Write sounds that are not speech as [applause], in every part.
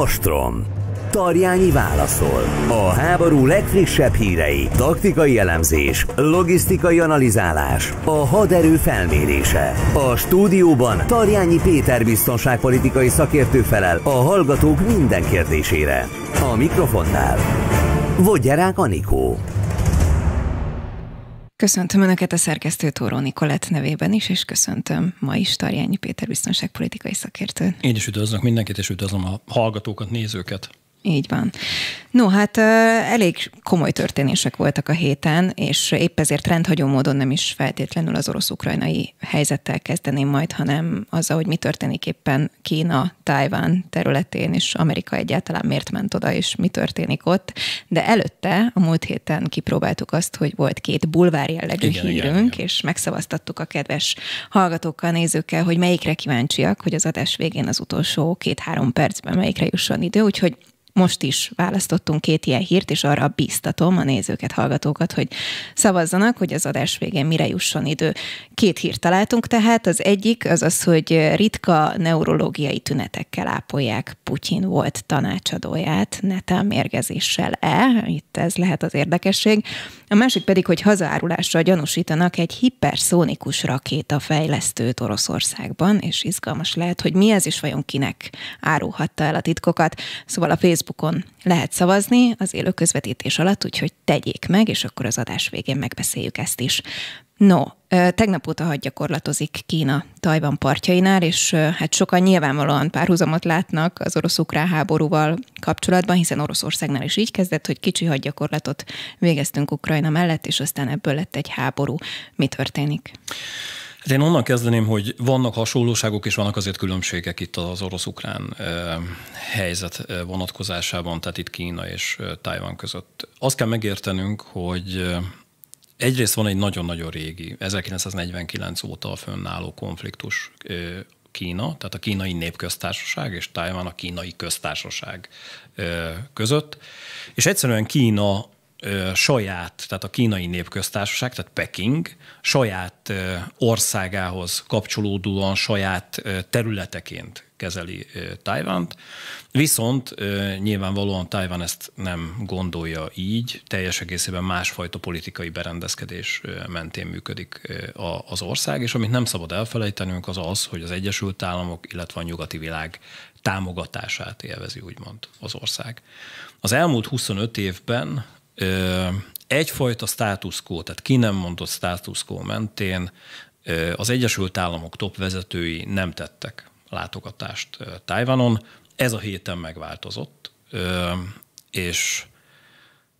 Ostrom. Tarjányi válaszol. A háború legfrissebb hírei, taktikai elemzés, logisztikai analizálás, a haderő felmérése. A stúdióban Tarjányi Péter biztonságpolitikai szakértő felel a hallgatók minden kérdésére. A mikrofonnál Vogyerák Anikó. Köszöntöm Önöket a szerkesztő Tóró Nikolett nevében is, és köszöntöm ma is Tarjányi Péter biztonságpolitikai szakértőt. Én is üdvözlök mindenkit, és üdvözlöm a hallgatókat, nézőket. Így van. No, hát elég komoly történések voltak a héten, és épp ezért rendhagyó módon nem is feltétlenül az orosz-ukrajnai helyzettel kezdeném majd, hanem azzal, hogy mi történik éppen Kína, Tájván területén, és Amerika egyáltalán miért ment oda, és mi történik ott. De előtte, a múlt héten kipróbáltuk azt, hogy volt két bulvár jellegű igen, hírünk, igen, igen. és megszavaztattuk a kedves hallgatókkal, nézőkkel, hogy melyikre kíváncsiak, hogy az adás végén az utolsó két-három percben melyikre jusson idő, úgyhogy most is választottunk két ilyen hírt, és arra bíztatom a nézőket, hallgatókat, hogy szavazzanak, hogy az adás végén mire jusson idő. Két hírt találtunk tehát, az egyik az az, hogy ritka neurológiai tünetekkel ápolják Putyin volt tanácsadóját, netán mérgezéssel-e, itt ez lehet az érdekesség a másik pedig, hogy hazárulásra gyanúsítanak egy hiperszónikus fejlesztőt Oroszországban, és izgalmas lehet, hogy mi ez is vajon kinek árulhatta el a titkokat. Szóval a Facebookon lehet szavazni az élő közvetítés alatt, úgyhogy tegyék meg, és akkor az adás végén megbeszéljük ezt is. No, tegnap óta hagyja gyakorlatozik Kína Tajvan partjainál, és hát sokan nyilvánvalóan párhuzamot látnak az orosz-ukrán háborúval kapcsolatban, hiszen Oroszországnál is így kezdett, hogy kicsi hadgyakorlatot végeztünk Ukrajna mellett, és aztán ebből lett egy háború. Mi történik? Hát én onnan kezdeném, hogy vannak hasonlóságok, és vannak azért különbségek itt az orosz-ukrán helyzet vonatkozásában, tehát itt Kína és Tajvan között. Azt kell megértenünk, hogy Egyrészt van egy nagyon-nagyon régi, 1949 óta fönnálló konfliktus Kína, tehát a kínai népköztársaság és Taiwan a kínai köztársaság között. És egyszerűen Kína ö, saját, tehát a kínai népköztársaság, tehát Peking saját ö, országához kapcsolódóan saját ö, területeként kezeli Tajvant. Viszont nyilvánvalóan Tajvan ezt nem gondolja így, teljes egészében másfajta politikai berendezkedés mentén működik az ország, és amit nem szabad elfelejtenünk az az, hogy az Egyesült Államok, illetve a nyugati világ támogatását élvezi úgymond az ország. Az elmúlt 25 évben egyfajta státuszkó, tehát ki nem mondott státuszkó mentén mentén az Egyesült Államok top vezetői nem tettek látogatást Tájvanon. Ez a héten megváltozott, és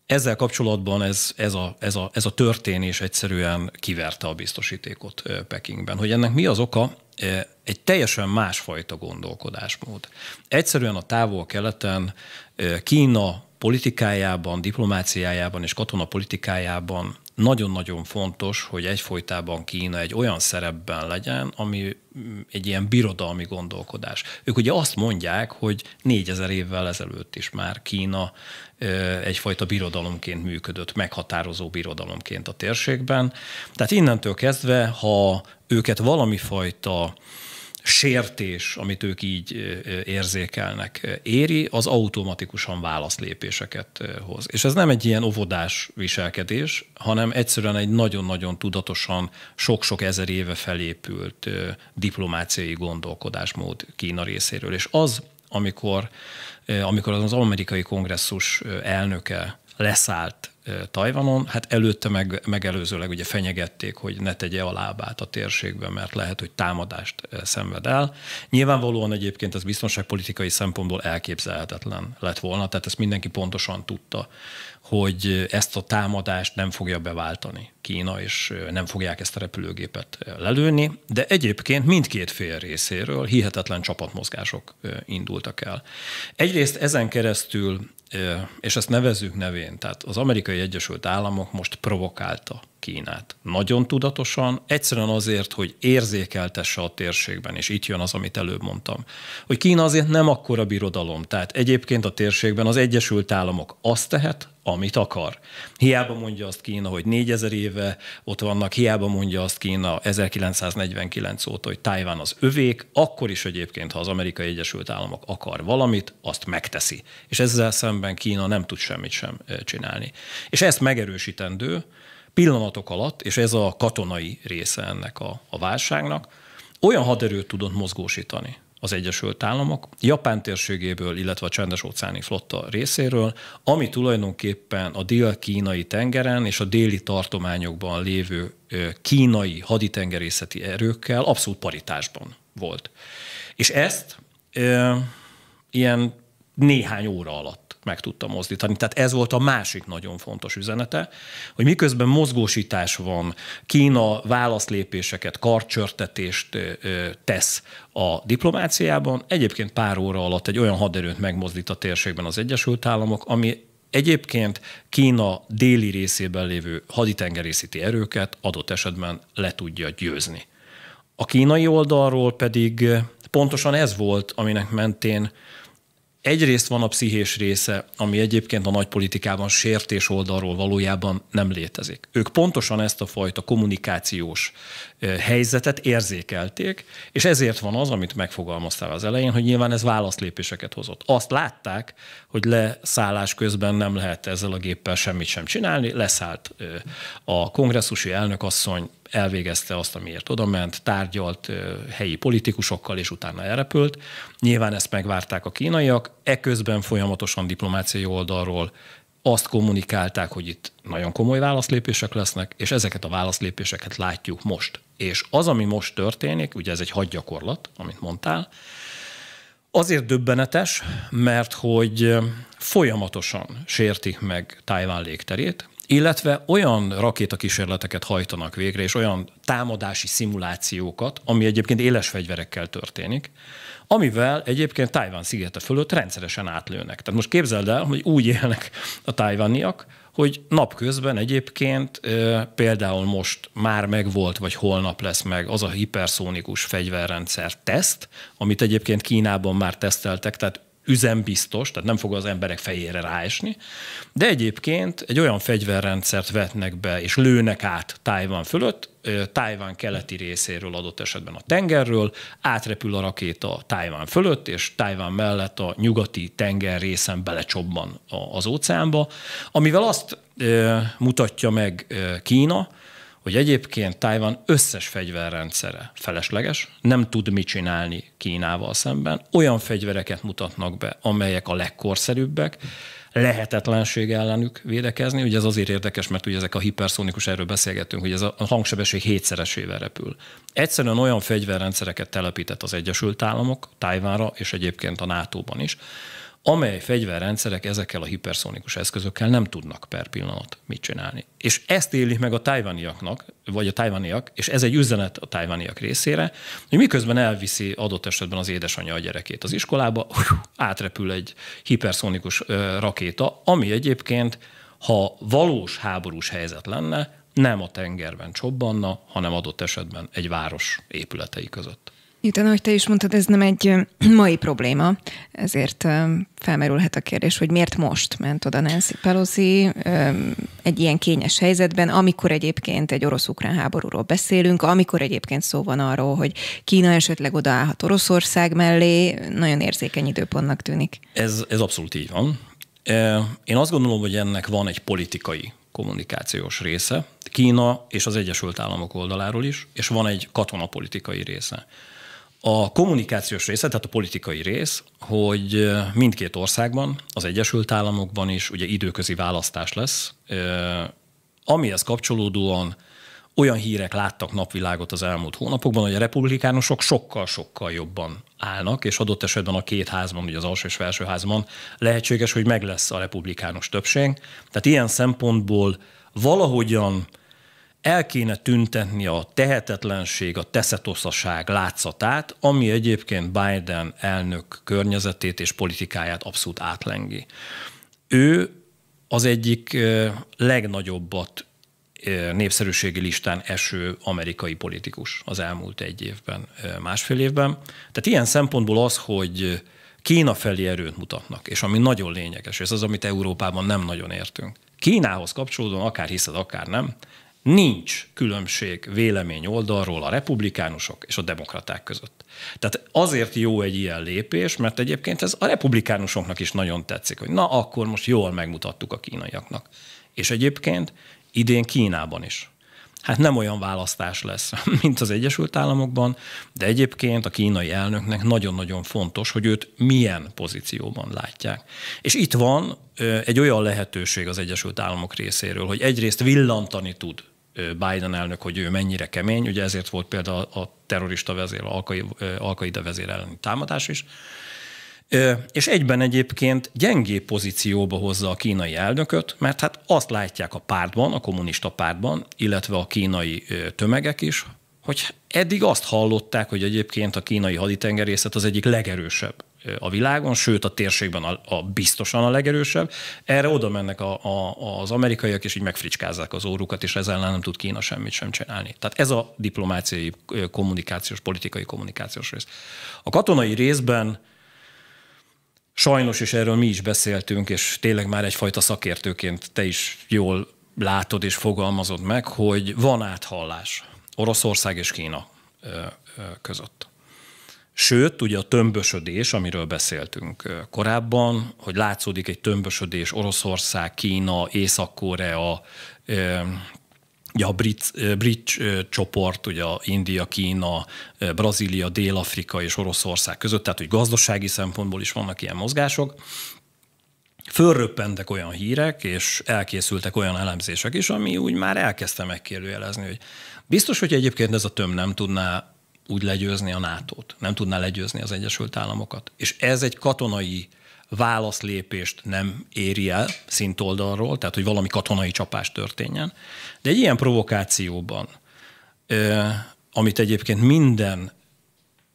ezzel kapcsolatban ez, ez, a, ez, a, ez a történés egyszerűen kiverte a biztosítékot Pekingben. Hogy ennek mi az oka? Egy teljesen másfajta gondolkodásmód. Egyszerűen a távol-keleten Kína politikájában, diplomáciájában és katonapolitikájában nagyon-nagyon fontos, hogy egyfolytában Kína egy olyan szerepben legyen, ami mm, egy ilyen birodalmi gondolkodás. Ők ugye azt mondják, hogy négyezer évvel ezelőtt is már Kína egyfajta birodalomként működött, meghatározó birodalomként a térségben. Tehát innentől kezdve, ha őket valami fajta sértés, amit ők így érzékelnek, éri, az automatikusan válaszlépéseket hoz. És ez nem egy ilyen óvodás viselkedés, hanem egyszerűen egy nagyon-nagyon tudatosan sok-sok ezer éve felépült diplomáciai gondolkodásmód Kína részéről. És az, amikor, amikor az amerikai kongresszus elnöke leszállt Tajvanon, hát előtte meg, megelőzőleg ugye fenyegették, hogy ne tegye a lábát a térségben, mert lehet, hogy támadást szenved el. Nyilvánvalóan egyébként ez biztonságpolitikai szempontból elképzelhetetlen lett volna, tehát ezt mindenki pontosan tudta, hogy ezt a támadást nem fogja beváltani Kína, és nem fogják ezt a repülőgépet lelőni, de egyébként mindkét fél részéről hihetetlen csapatmozgások indultak el. Egyrészt ezen keresztül és ezt nevezzük nevén, tehát az amerikai Egyesült Államok most provokálta Kínát. Nagyon tudatosan, egyszerűen azért, hogy érzékeltesse a térségben, és itt jön az, amit előbb mondtam, hogy Kína azért nem akkora birodalom, tehát egyébként a térségben az Egyesült Államok azt tehet, amit akar. Hiába mondja azt Kína, hogy 4000 éve ott vannak, hiába mondja azt Kína 1949 óta, hogy Tájván az övék, akkor is egyébként, ha az Amerikai Egyesült Államok akar valamit, azt megteszi. És ezzel szemben Kína nem tud semmit sem eh, csinálni. És ezt megerősítendő, pillanatok alatt, és ez a katonai része ennek a, a válságnak, olyan haderőt tudott mozgósítani az Egyesült Államok, Japán térségéből, illetve a Csendes-óceáni flotta részéről, ami tulajdonképpen a dél-kínai tengeren és a déli tartományokban lévő kínai haditengerészeti erőkkel abszolút paritásban volt. És ezt e, ilyen néhány óra alatt meg tudta mozdítani. Tehát ez volt a másik nagyon fontos üzenete, hogy miközben mozgósítás van, Kína válaszlépéseket, karcsörtetést tesz a diplomáciában, egyébként pár óra alatt egy olyan haderőt megmozdít a térségben az Egyesült Államok, ami Egyébként Kína déli részében lévő haditengerészeti erőket adott esetben le tudja győzni. A kínai oldalról pedig pontosan ez volt, aminek mentén Egyrészt van a pszichés része, ami egyébként a nagypolitikában sértés oldalról valójában nem létezik. Ők pontosan ezt a fajta kommunikációs helyzetet érzékelték, és ezért van az, amit megfogalmaztál az elején, hogy nyilván ez válaszlépéseket hozott. Azt látták, hogy leszállás közben nem lehet ezzel a géppel semmit sem csinálni, leszállt a kongresszusi elnökasszony, elvégezte azt, amiért odament, tárgyalt helyi politikusokkal, és utána elrepült. Nyilván ezt megvárták a kínaiak, eközben folyamatosan diplomáciai oldalról azt kommunikálták, hogy itt nagyon komoly válaszlépések lesznek, és ezeket a válaszlépéseket látjuk most. És az, ami most történik, ugye ez egy hadgyakorlat, amit mondtál, azért döbbenetes, mert hogy folyamatosan sértik meg Tájván légterét, illetve olyan rakétakísérleteket hajtanak végre, és olyan támadási szimulációkat, ami egyébként éles fegyverekkel történik, amivel egyébként Tájván szigete fölött rendszeresen átlőnek. Tehát most képzeld el, hogy úgy élnek a tájvaniak, hogy napközben egyébként például most már megvolt, vagy holnap lesz meg az a hiperszónikus fegyverrendszer teszt, amit egyébként Kínában már teszteltek, tehát üzembiztos, tehát nem fog az emberek fejére ráesni, de egyébként egy olyan fegyverrendszert vetnek be, és lőnek át Tájván fölött, Tájván keleti részéről adott esetben a tengerről, átrepül a rakéta Tájván fölött, és Tájván mellett a nyugati tenger részen belecsobban az óceánba, amivel azt mutatja meg Kína, hogy egyébként Tajvan összes fegyverrendszere felesleges, nem tud mit csinálni Kínával szemben. Olyan fegyvereket mutatnak be, amelyek a legkorszerűbbek, lehetetlenség ellenük védekezni. Ugye ez azért érdekes, mert ugye ezek a hiperszónikus, erről beszélgettünk, hogy ez a hangsebesség hétszeresével repül. Egyszerűen olyan fegyverrendszereket telepített az Egyesült Államok, Tájvára és egyébként a NATO-ban is, amely fegyverrendszerek ezekkel a hiperszónikus eszközökkel nem tudnak per pillanat mit csinálni. És ezt élik meg a tájvaniaknak, vagy a tájvaniak, és ez egy üzenet a tájvaniak részére, hogy miközben elviszi adott esetben az édesanyja a gyerekét az iskolába, átrepül egy hiperszónikus rakéta, ami egyébként, ha valós háborús helyzet lenne, nem a tengerben csobbanna, hanem adott esetben egy város épületei között. Miután, ahogy te is mondtad, ez nem egy [clears throat] mai probléma, ezért felmerülhet a kérdés, hogy miért most ment oda Nancy Pelosi egy ilyen kényes helyzetben, amikor egyébként egy orosz-ukrán háborúról beszélünk, amikor egyébként szó van arról, hogy Kína esetleg odaállhat Oroszország mellé, nagyon érzékeny időpontnak tűnik. Ez, ez abszolút így van. Én azt gondolom, hogy ennek van egy politikai kommunikációs része, Kína és az Egyesült Államok oldaláról is, és van egy katonapolitikai része. A kommunikációs része, tehát a politikai rész, hogy mindkét országban, az Egyesült Államokban is ugye időközi választás lesz, amihez kapcsolódóan olyan hírek láttak napvilágot az elmúlt hónapokban, hogy a republikánusok sokkal-sokkal jobban állnak, és adott esetben a két házban, ugye az alsó és felső házban, lehetséges, hogy meg lesz a republikánus többség. Tehát ilyen szempontból valahogyan el kéne tüntetni a tehetetlenség, a teszetoszaság látszatát, ami egyébként Biden elnök környezetét és politikáját abszolút átlengi. Ő az egyik legnagyobbat népszerűségi listán eső amerikai politikus az elmúlt egy évben, másfél évben. Tehát ilyen szempontból az, hogy Kína felé erőt mutatnak, és ami nagyon lényeges, és az, amit Európában nem nagyon értünk. Kínához kapcsolódóan, akár hiszed, akár nem, nincs különbség vélemény oldalról a republikánusok és a demokraták között. Tehát azért jó egy ilyen lépés, mert egyébként ez a republikánusoknak is nagyon tetszik, hogy na akkor most jól megmutattuk a kínaiaknak. És egyébként idén Kínában is hát nem olyan választás lesz, [laughs] mint az Egyesült Államokban, de egyébként a kínai elnöknek nagyon-nagyon fontos, hogy őt milyen pozícióban látják. És itt van egy olyan lehetőség az Egyesült Államok részéről, hogy egyrészt villantani tud Biden elnök, hogy ő mennyire kemény, ugye ezért volt például a terrorista vezér, Alkaida vezér elleni támadás is, és egyben egyébként gyengébb pozícióba hozza a kínai elnököt, mert hát azt látják a pártban, a kommunista pártban, illetve a kínai tömegek is, hogy eddig azt hallották, hogy egyébként a kínai haditengerészet az egyik legerősebb a világon, sőt a térségben a, a biztosan a legerősebb. Erre oda mennek a, a, az amerikaiak, és így megfricskázzák az órukat, és ezzel nem tud Kína semmit sem csinálni. Tehát ez a diplomáciai, kommunikációs, politikai kommunikációs rész. A katonai részben sajnos, és erről mi is beszéltünk, és tényleg már egyfajta szakértőként te is jól látod és fogalmazod meg, hogy van áthallás Oroszország és Kína között. Sőt, ugye a tömbösödés, amiről beszéltünk korábban, hogy látszódik egy tömbösödés Oroszország, Kína, Észak-Korea, ugye a brit, brit csoport, ugye a India, Kína, Brazília, Dél-Afrika és Oroszország között, tehát hogy gazdasági szempontból is vannak ilyen mozgások, fölröppentek olyan hírek, és elkészültek olyan elemzések is, ami úgy már elkezdte megkérdőjelezni, hogy biztos, hogy egyébként ez a töm nem tudná úgy legyőzni a NATO-t, nem tudná legyőzni az Egyesült Államokat. És ez egy katonai válaszlépést nem éri el szintoldalról, tehát hogy valami katonai csapás történjen. De egy ilyen provokációban, amit egyébként minden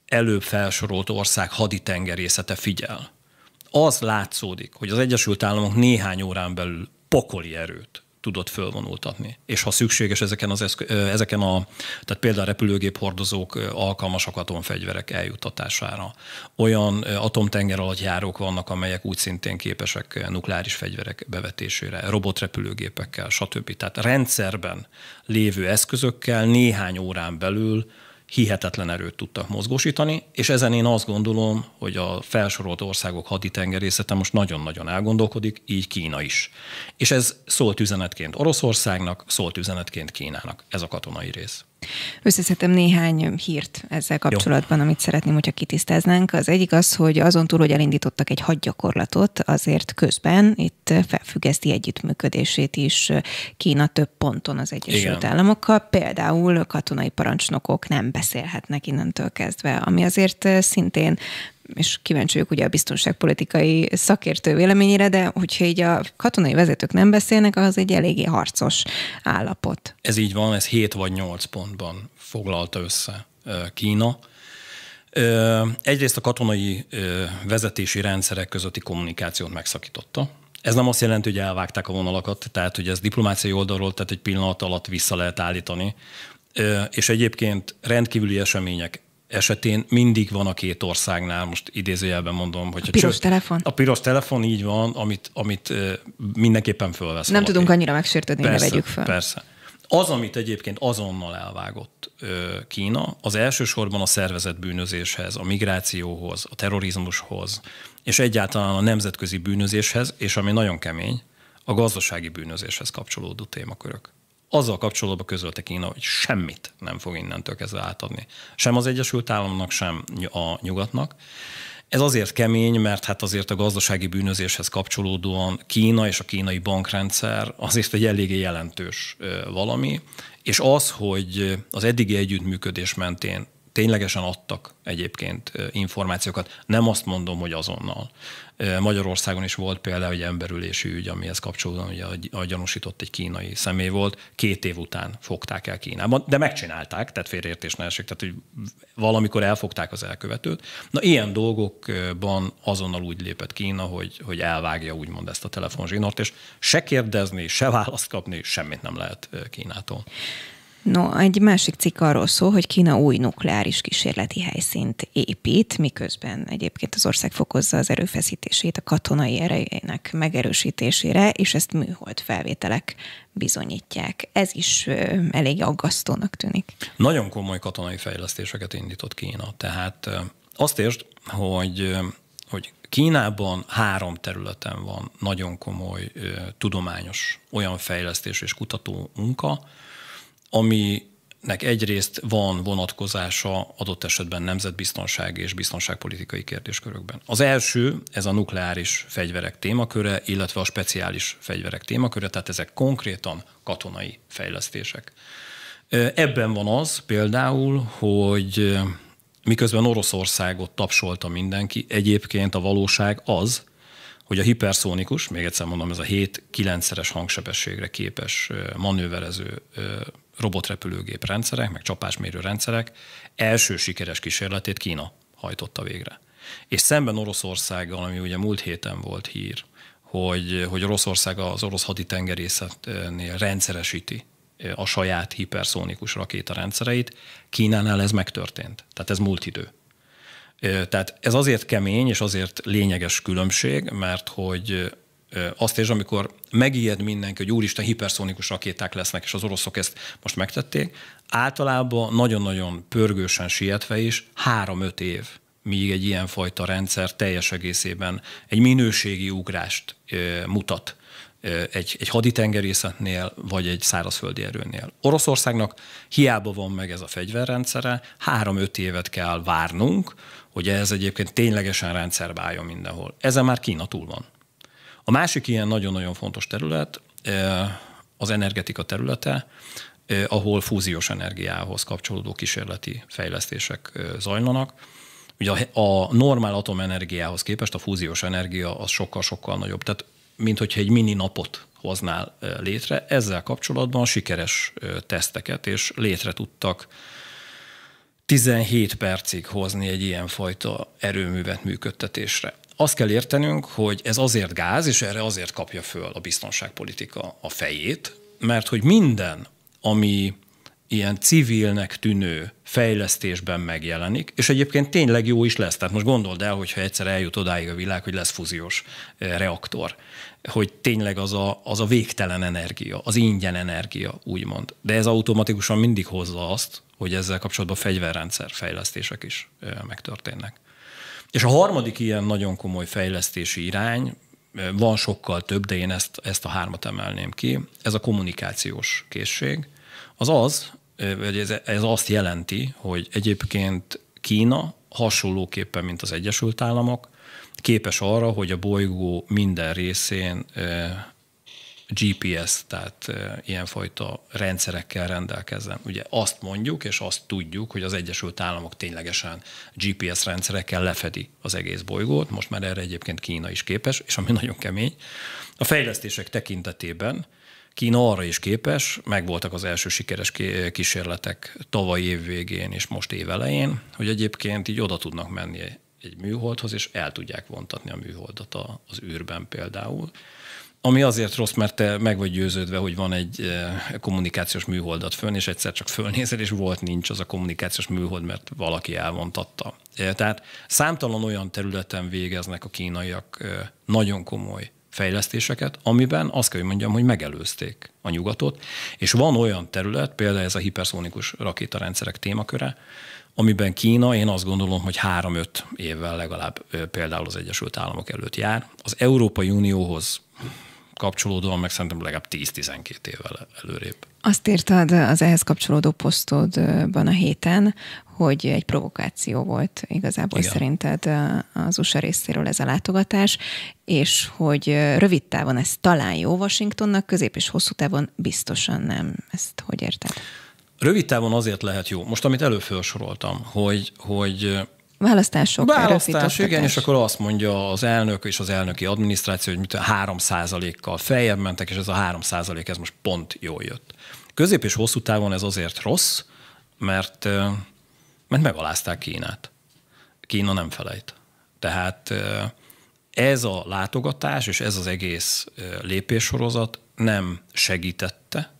előbb felsorolt ország haditengerészete figyel, az látszódik, hogy az Egyesült Államok néhány órán belül pokoli erőt tudott fölvonultatni. És ha szükséges, ezeken, az eszkö, ezeken a, tehát például repülőgép hordozók alkalmasak atomfegyverek eljuttatására. Olyan atomtenger alatt járók vannak, amelyek úgy szintén képesek nukleáris fegyverek bevetésére, robotrepülőgépekkel, stb. Tehát rendszerben lévő eszközökkel néhány órán belül hihetetlen erőt tudtak mozgósítani, és ezen én azt gondolom, hogy a felsorolt országok haditengerészete most nagyon-nagyon elgondolkodik, így Kína is. És ez szólt üzenetként Oroszországnak, szólt üzenetként Kínának, ez a katonai rész. Összeszedtem néhány hírt ezzel kapcsolatban, Jó. amit szeretném, hogyha kitisztáznánk. Az egyik az, hogy azon túl, hogy elindítottak egy hadgyakorlatot, azért közben itt felfüggeszti együttműködését is Kína több ponton az Egyesült Igen. Államokkal. Például katonai parancsnokok nem beszélhetnek innentől kezdve, ami azért szintén és kíváncsi vagyok ugye a biztonságpolitikai szakértő véleményére, de hogyha így a katonai vezetők nem beszélnek, az egy eléggé harcos állapot. Ez így van, ez 7 vagy 8 pontban foglalta össze Kína. Egyrészt a katonai vezetési rendszerek közötti kommunikációt megszakította. Ez nem azt jelenti, hogy elvágták a vonalakat, tehát hogy ez diplomáciai oldalról, tehát egy pillanat alatt vissza lehet állítani. És egyébként rendkívüli események esetén mindig van a két országnál, most idézőjelben mondom, hogy a, piros cső, telefon. A piros telefon így van, amit, amit mindenképpen fölvesz. Nem valaki. tudunk annyira megsértődni, hogy ne vegyük fel. Persze. Az, amit egyébként azonnal elvágott Kína, az elsősorban a szervezett bűnözéshez, a migrációhoz, a terrorizmushoz, és egyáltalán a nemzetközi bűnözéshez, és ami nagyon kemény, a gazdasági bűnözéshez kapcsolódó témakörök azzal kapcsolatban közölte Kína, hogy semmit nem fog innentől kezdve átadni. Sem az Egyesült Államnak, sem a nyugatnak. Ez azért kemény, mert hát azért a gazdasági bűnözéshez kapcsolódóan Kína és a kínai bankrendszer azért egy eléggé jelentős valami, és az, hogy az eddigi együttműködés mentén ténylegesen adtak egyébként információkat, nem azt mondom, hogy azonnal, Magyarországon is volt például egy emberülésű ügy, amihez kapcsolódóan ugye a gyanúsított egy kínai személy volt, két év után fogták el Kínában, de megcsinálták, tehát félreértés ne esik, tehát hogy valamikor elfogták az elkövetőt. Na ilyen dolgokban azonnal úgy lépett Kína, hogy, hogy elvágja úgymond ezt a telefonzsinort, és se kérdezni, se választ kapni, semmit nem lehet Kínától. No, egy másik cikk arról szól, hogy Kína új nukleáris kísérleti helyszínt épít, miközben egyébként az ország fokozza az erőfeszítését a katonai erejének megerősítésére, és ezt műhold felvételek bizonyítják. Ez is elég aggasztónak tűnik. Nagyon komoly katonai fejlesztéseket indított Kína. Tehát azt értsd, hogy, hogy Kínában három területen van nagyon komoly tudományos olyan fejlesztés és kutató munka, aminek egyrészt van vonatkozása adott esetben nemzetbiztonság és biztonságpolitikai kérdéskörökben. Az első, ez a nukleáris fegyverek témaköre, illetve a speciális fegyverek témaköre, tehát ezek konkrétan katonai fejlesztések. Ebben van az például, hogy miközben Oroszországot tapsolta mindenki, egyébként a valóság az, hogy a hiperszónikus, még egyszer mondom, ez a 7-9-szeres hangsebességre képes manőverező robotrepülőgép rendszerek, meg csapásmérő rendszerek első sikeres kísérletét Kína hajtotta végre. És szemben Oroszországgal, ami ugye múlt héten volt hír, hogy, hogy Oroszország az orosz haditengerészetnél rendszeresíti a saját hiperszónikus rakétarendszereit, Kínánál ez megtörtént. Tehát ez múlt idő. Tehát ez azért kemény és azért lényeges különbség, mert hogy azt és amikor megijed mindenki, hogy úristen, hiperszónikus rakéták lesznek, és az oroszok ezt most megtették, általában nagyon-nagyon pörgősen sietve is három-öt év míg egy ilyenfajta rendszer teljes egészében egy minőségi ugrást mutat egy, egy haditengerészetnél, vagy egy szárazföldi erőnél. Oroszországnak hiába van meg ez a fegyverrendszere, három-öt évet kell várnunk, hogy ez egyébként ténylegesen rendszerbe álljon mindenhol. Ezen már Kína túl van. A másik ilyen nagyon-nagyon fontos terület eh, az energetika területe, eh, ahol fúziós energiához kapcsolódó kísérleti fejlesztések eh, zajlanak. Ugye a, a normál atomenergiához képest a fúziós energia az sokkal-sokkal nagyobb. Tehát mint hogyha egy mini napot hoznál létre. Ezzel kapcsolatban sikeres teszteket és létre tudtak 17 percig hozni egy ilyenfajta erőművet működtetésre. Azt kell értenünk, hogy ez azért gáz, és erre azért kapja föl a biztonságpolitika a fejét, mert hogy minden, ami ilyen civilnek tűnő fejlesztésben megjelenik, és egyébként tényleg jó is lesz. Tehát most gondold el, hogyha egyszer eljut odáig a világ, hogy lesz fúziós eh, reaktor, hogy tényleg az a, az a végtelen energia, az ingyen energia, úgymond. De ez automatikusan mindig hozza azt, hogy ezzel kapcsolatban fegyverrendszer fejlesztések is megtörténnek. És a harmadik ilyen nagyon komoly fejlesztési irány, van sokkal több, de én ezt, ezt a hármat emelném ki, ez a kommunikációs készség. Az az, vagy ez, ez azt jelenti, hogy egyébként Kína hasonlóképpen, mint az Egyesült Államok, képes arra, hogy a bolygó minden részén GPS, tehát ilyenfajta rendszerekkel rendelkezzen. Ugye azt mondjuk, és azt tudjuk, hogy az Egyesült Államok ténylegesen GPS rendszerekkel lefedi az egész bolygót, most már erre egyébként Kína is képes, és ami nagyon kemény. A fejlesztések tekintetében Kína arra is képes, megvoltak az első sikeres kísérletek tavaly év végén és most év elején, hogy egyébként így oda tudnak menni egy műholdhoz, és el tudják vontatni a műholdat az űrben például. Ami azért rossz, mert te meg vagy győződve, hogy van egy eh, kommunikációs műholdat fönn, és egyszer csak fölnézel, és volt nincs az a kommunikációs műhold, mert valaki elvontatta. Eh, tehát számtalan olyan területen végeznek a kínaiak eh, nagyon komoly fejlesztéseket, amiben azt kell, hogy mondjam, hogy megelőzték a nyugatot, és van olyan terület, például ez a hiperszónikus rakétarendszerek témaköre, amiben Kína, én azt gondolom, hogy 3-5 évvel legalább például az Egyesült Államok előtt jár. Az Európai Unióhoz kapcsolódóan, meg szerintem legalább 10-12 évvel előrébb. Azt írtad az ehhez kapcsolódó posztodban a héten, hogy egy provokáció volt igazából Igen. szerinted az USA részéről ez a látogatás, és hogy rövid távon ez talán jó Washingtonnak, közép és hosszú távon biztosan nem. Ezt hogy érted? Rövid távon azért lehet jó. Most, amit előfősoroltam, hogy, hogy Választások. Választás, igen, és akkor azt mondja az elnök és az elnöki adminisztráció, hogy mit 3 kal feljebb mentek, és ez a 3 ez most pont jól jött. Közép és hosszú távon ez azért rossz, mert, mert megalázták Kínát. Kína nem felejt. Tehát ez a látogatás és ez az egész lépéssorozat nem segítette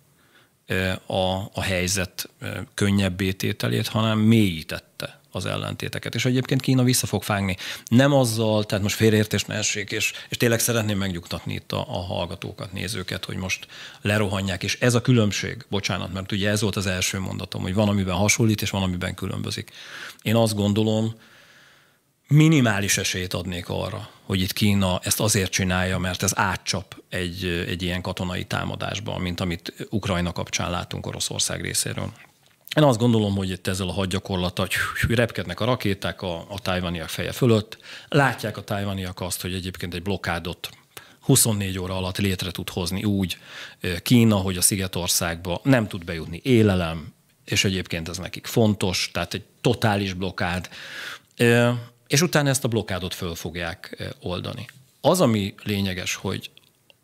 a, a helyzet könnyebbé tételét, hanem mélyítette az ellentéteket. És egyébként Kína vissza fog fágni. Nem azzal, tehát most félreértés ne essék, és, és tényleg szeretném megnyugtatni itt a, a hallgatókat, nézőket, hogy most lerohanják. És ez a különbség, bocsánat, mert ugye ez volt az első mondatom, hogy van, amiben hasonlít, és van, amiben különbözik. Én azt gondolom, minimális esélyt adnék arra, hogy itt Kína ezt azért csinálja, mert ez átcsap egy, egy ilyen katonai támadásba, mint amit Ukrajna kapcsán látunk Oroszország részéről. Én azt gondolom, hogy itt ezzel a hadgyakorlat, hogy repkednek a rakéták a, a tájvaniak feje fölött, látják a tájvaniak azt, hogy egyébként egy blokádot 24 óra alatt létre tud hozni úgy Kína, hogy a Szigetországba nem tud bejutni élelem, és egyébként ez nekik fontos, tehát egy totális blokád, és utána ezt a blokádot föl fogják oldani. Az, ami lényeges, hogy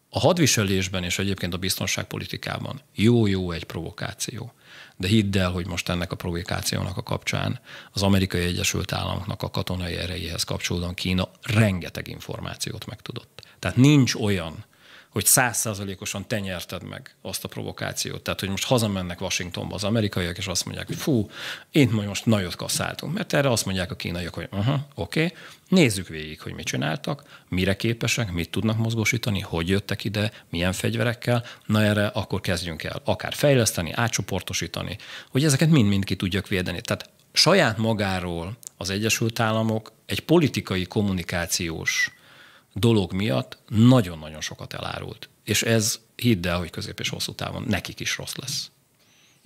a hadviselésben és egyébként a biztonságpolitikában jó-jó egy provokáció de hidd el, hogy most ennek a provokációnak a kapcsán az amerikai Egyesült Államoknak a katonai erejéhez kapcsolódóan Kína rengeteg információt megtudott. Tehát nincs olyan hogy százszázalékosan te nyerted meg azt a provokációt. Tehát, hogy most hazamennek Washingtonba az amerikaiak, és azt mondják, hogy fú, én most nagyot kasszáltunk. Mert erre azt mondják a kínaiak, hogy aha, oké, okay, nézzük végig, hogy mit csináltak, mire képesek, mit tudnak mozgósítani, hogy jöttek ide, milyen fegyverekkel, na erre akkor kezdjünk el akár fejleszteni, átcsoportosítani, hogy ezeket mind-mind ki tudjak védeni. Tehát saját magáról az Egyesült Államok egy politikai kommunikációs dolog miatt nagyon-nagyon sokat elárult. És ez hidd el, hogy közép és hosszú távon nekik is rossz lesz.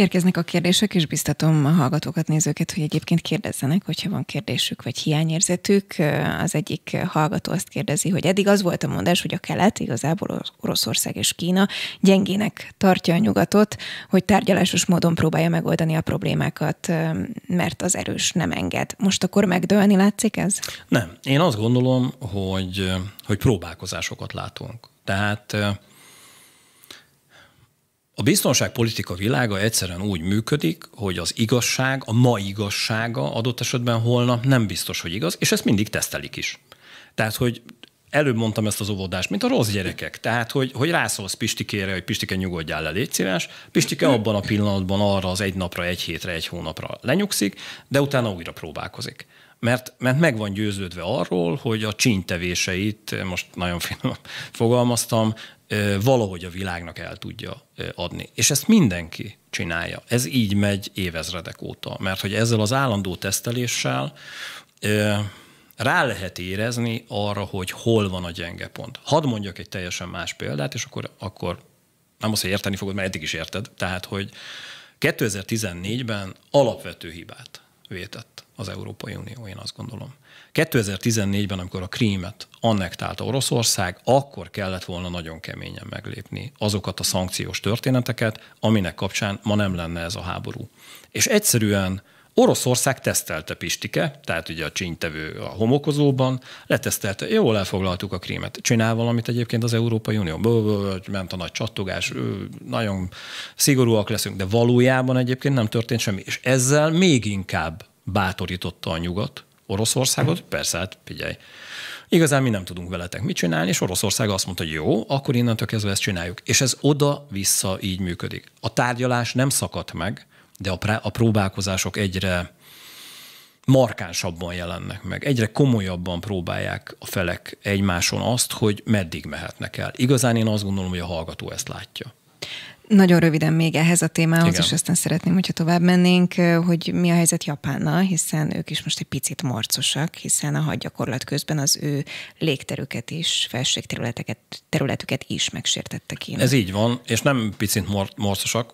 Érkeznek a kérdések, és biztatom a hallgatókat, nézőket, hogy egyébként kérdezzenek, hogyha van kérdésük vagy hiányérzetük. Az egyik hallgató azt kérdezi, hogy eddig az volt a mondás, hogy a kelet, igazából Oroszország és Kína gyengének tartja a nyugatot, hogy tárgyalásos módon próbálja megoldani a problémákat, mert az erős nem enged. Most akkor megdőlni látszik ez? Nem. Én azt gondolom, hogy, hogy próbálkozásokat látunk. Tehát a biztonságpolitika világa egyszerűen úgy működik, hogy az igazság, a ma igazsága adott esetben holnap nem biztos, hogy igaz, és ezt mindig tesztelik is. Tehát, hogy előbb mondtam ezt az óvodást, mint a rossz gyerekek. Tehát, hogy, hogy rászólsz Pistikére, hogy Pistike nyugodjál le, légy szíves. Pistike abban a pillanatban arra az egy napra, egy hétre, egy hónapra lenyugszik, de utána újra próbálkozik mert, mert meg van győződve arról, hogy a csintevéseit, most nagyon finom [laughs] fogalmaztam, valahogy a világnak el tudja adni. És ezt mindenki csinálja. Ez így megy évezredek óta, mert hogy ezzel az állandó teszteléssel rá lehet érezni arra, hogy hol van a gyenge pont. Hadd mondjak egy teljesen más példát, és akkor, akkor nem azt, hogy érteni fogod, mert eddig is érted. Tehát, hogy 2014-ben alapvető hibát vétett az Európai Unió, én azt gondolom. 2014-ben, amikor a Krímet annektálta Oroszország, akkor kellett volna nagyon keményen meglépni azokat a szankciós történeteket, aminek kapcsán ma nem lenne ez a háború. És egyszerűen Oroszország tesztelte Pistike, tehát ugye a csínytevő a homokozóban, letesztelte, jól elfoglaltuk a krímet. Csinál valamit egyébként az Európai Unió. Ment a nagy csattogás, nagyon szigorúak leszünk, de valójában egyébként nem történt semmi. És ezzel még inkább bátorította a nyugat, Oroszországot, mhm. persze, hát figyelj, igazán mi nem tudunk veletek mit csinálni, és Oroszország azt mondta, hogy jó, akkor innentől kezdve ezt csináljuk. És ez oda-vissza így működik. A tárgyalás nem szakadt meg, de a, a próbálkozások egyre markánsabban jelennek meg. Egyre komolyabban próbálják a felek egymáson azt, hogy meddig mehetnek el. Igazán én azt gondolom, hogy a hallgató ezt látja. Nagyon röviden még ehhez a témához, Igen. és aztán szeretném, hogyha tovább mennénk, hogy mi a helyzet Japánnal, hiszen ők is most egy picit morcosak, hiszen a hadgyakorlat közben az ő légterüket is, felségterületeket területüket is megsértette ki. Ez így van, és nem picit mor- morcosak.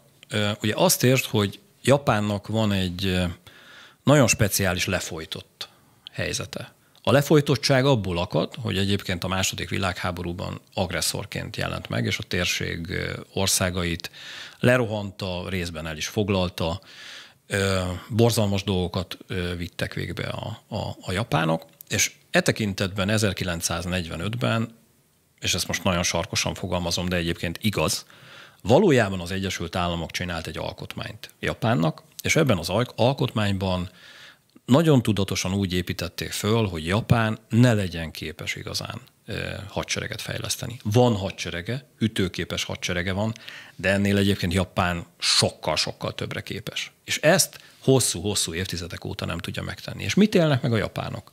Ugye azt ért, hogy Japánnak van egy nagyon speciális lefolytott helyzete. A lefolytottság abból akad, hogy egyébként a második világháborúban agresszorként jelent meg, és a térség országait lerohanta, részben el is foglalta, borzalmas dolgokat vittek végbe a, a, a japánok, és e tekintetben 1945-ben, és ezt most nagyon sarkosan fogalmazom, de egyébként igaz, Valójában az Egyesült Államok csinált egy alkotmányt Japánnak, és ebben az alkotmányban nagyon tudatosan úgy építették föl, hogy Japán ne legyen képes igazán hadsereget fejleszteni. Van hadserege, ütőképes hadserege van, de ennél egyébként Japán sokkal-sokkal többre képes. És ezt hosszú-hosszú évtizedek óta nem tudja megtenni. És mit élnek meg a japánok?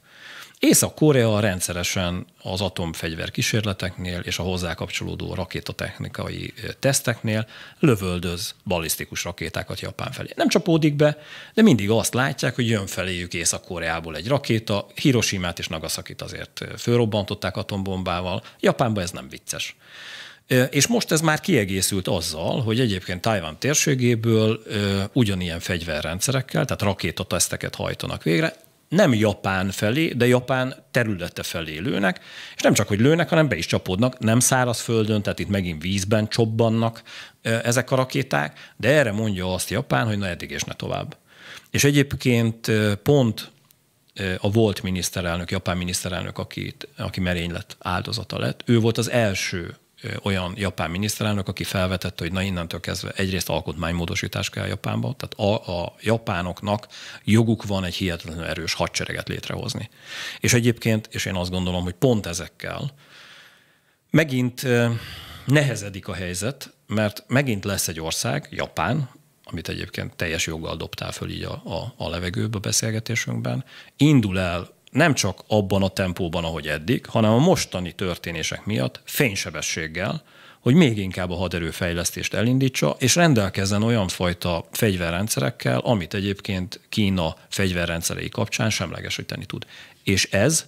Észak-Korea rendszeresen az atomfegyver kísérleteknél és a hozzá kapcsolódó rakétatechnikai teszteknél lövöldöz ballisztikus rakétákat Japán felé. Nem csapódik be, de mindig azt látják, hogy jön feléjük Észak-Koreából egy rakéta, hiroshima és Nagasakit azért fölrobbantották atombombával, Japánban ez nem vicces. És most ez már kiegészült azzal, hogy egyébként Tajvan térségéből ö, ugyanilyen fegyverrendszerekkel, tehát rakétateszteket hajtanak végre, nem Japán felé, de Japán területe felé lőnek, és nem csak, hogy lőnek, hanem be is csapódnak, nem szárazföldön, tehát itt megint vízben csobbannak ezek a rakéták, de erre mondja azt Japán, hogy na eddig és ne tovább. És egyébként pont a volt miniszterelnök, japán miniszterelnök, aki, aki merénylet áldozata lett, ő volt az első olyan japán miniszterelnök, aki felvetette, hogy na innentől kezdve egyrészt alkotmánymódosítás kell Japánba, tehát a, a japánoknak joguk van egy hihetetlenül erős hadsereget létrehozni. És egyébként, és én azt gondolom, hogy pont ezekkel megint nehezedik a helyzet, mert megint lesz egy ország, Japán, amit egyébként teljes joggal dobtál föl így a, a, a levegőbe a beszélgetésünkben, indul el nem csak abban a tempóban, ahogy eddig, hanem a mostani történések miatt fénysebességgel, hogy még inkább a haderőfejlesztést elindítsa, és rendelkezzen olyan fajta fegyverrendszerekkel, amit egyébként Kína fegyverrendszerei kapcsán semlegesíteni tud. És ez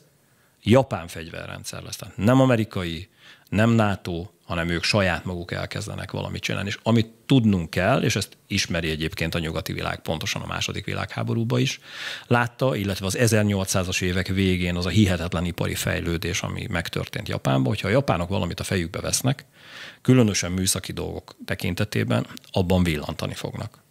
japán fegyverrendszer lesz. Tehát nem amerikai, nem NATO, hanem ők saját maguk elkezdenek valamit csinálni. És amit tudnunk kell, és ezt ismeri egyébként a nyugati világ, pontosan a második világháborúba is, látta, illetve az 1800-as évek végén az a hihetetlen ipari fejlődés, ami megtörtént Japánban, hogyha a japánok valamit a fejükbe vesznek, különösen műszaki dolgok tekintetében, abban villantani fognak.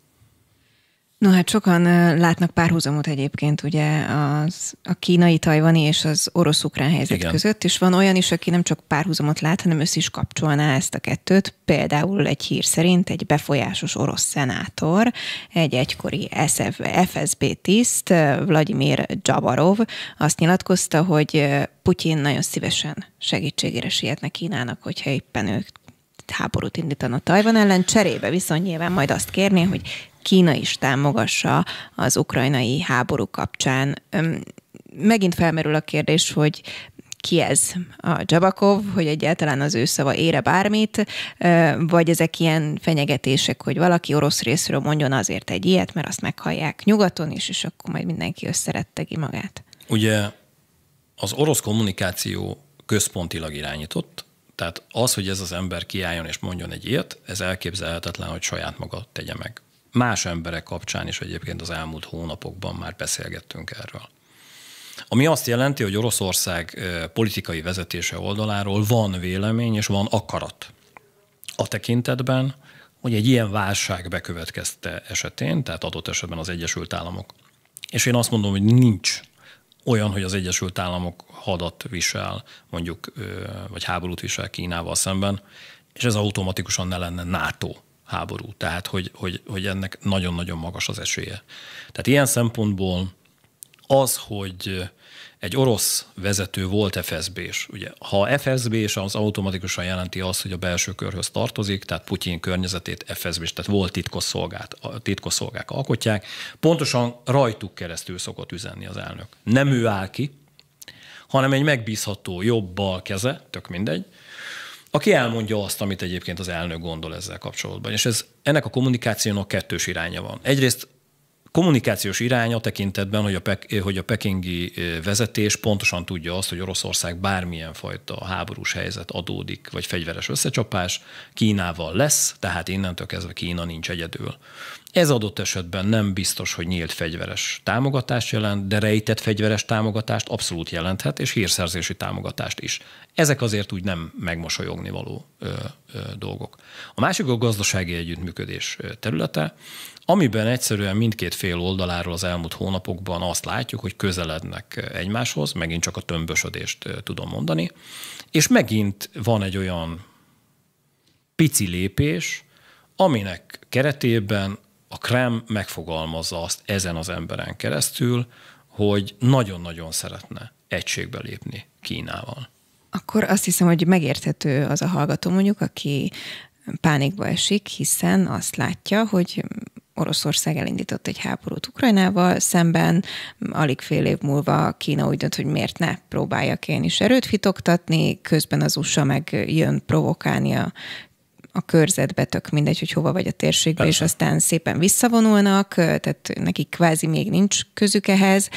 No hát sokan látnak párhuzamot egyébként ugye az, a kínai, tajvani és az orosz-ukrán helyzet Igen. között, és van olyan is, aki nem csak párhuzamot lát, hanem össze is kapcsolná ezt a kettőt. Például egy hír szerint egy befolyásos orosz szenátor, egy egykori SF, FSB tiszt, Vladimir Jabarov azt nyilatkozta, hogy Putyin nagyon szívesen segítségére sietne Kínának, hogyha éppen ők háborút a Tajvan ellen, cserébe viszont nyilván majd azt kérné, hogy Kína is támogassa az ukrajnai háború kapcsán. Megint felmerül a kérdés, hogy ki ez a Dzsabakov, hogy egyáltalán az ő szava ére bármit, vagy ezek ilyen fenyegetések, hogy valaki orosz részről mondjon azért egy ilyet, mert azt meghallják nyugaton is, és akkor majd mindenki összerettegi magát. Ugye az orosz kommunikáció központilag irányított, tehát az, hogy ez az ember kiálljon és mondjon egy ilyet, ez elképzelhetetlen, hogy saját maga tegye meg más emberek kapcsán is egyébként az elmúlt hónapokban már beszélgettünk erről. Ami azt jelenti, hogy Oroszország politikai vezetése oldaláról van vélemény és van akarat a tekintetben, hogy egy ilyen válság bekövetkezte esetén, tehát adott esetben az Egyesült Államok. És én azt mondom, hogy nincs olyan, hogy az Egyesült Államok hadat visel, mondjuk, vagy háborút visel Kínával szemben, és ez automatikusan ne lenne NATO háború. Tehát, hogy, hogy, hogy ennek nagyon-nagyon magas az esélye. Tehát ilyen szempontból az, hogy egy orosz vezető volt FSB-s. Ugye, ha FSB-s, az automatikusan jelenti azt, hogy a belső körhöz tartozik, tehát Putyin környezetét FSB-s, tehát volt titkosszolgát, titkosszolgák alkotják. Pontosan rajtuk keresztül szokott üzenni az elnök. Nem ő áll ki, hanem egy megbízható jobb bal keze, tök mindegy, aki elmondja azt, amit egyébként az elnök gondol ezzel kapcsolatban. És ez, ennek a kommunikációnak kettős iránya van. Egyrészt kommunikációs iránya tekintetben, hogy a, pek, hogy a pekingi vezetés pontosan tudja azt, hogy Oroszország bármilyen fajta háborús helyzet adódik, vagy fegyveres összecsapás Kínával lesz, tehát innentől kezdve Kína nincs egyedül. Ez adott esetben nem biztos, hogy nyílt fegyveres támogatást jelent, de rejtett fegyveres támogatást abszolút jelenthet, és hírszerzési támogatást is. Ezek azért úgy nem megmosolyogni való ö, ö, dolgok. A másik a gazdasági együttműködés területe, amiben egyszerűen mindkét fél oldaláról az elmúlt hónapokban azt látjuk, hogy közelednek egymáshoz, megint csak a tömbösödést tudom mondani, és megint van egy olyan pici lépés, aminek keretében a krem megfogalmazza azt ezen az emberen keresztül, hogy nagyon-nagyon szeretne egységbe lépni Kínával. Akkor azt hiszem, hogy megérthető az a hallgató mondjuk, aki pánikba esik, hiszen azt látja, hogy Oroszország elindított egy háborút Ukrajnával szemben, alig fél év múlva Kína úgy dönt, hogy miért ne próbáljak én is erőt fitoktatni, közben az USA meg jön provokálni a a körzetbe, tök mindegy, hogy hova vagy a térségbe, Persze. és aztán szépen visszavonulnak, tehát nekik kvázi még nincs közük ehhez.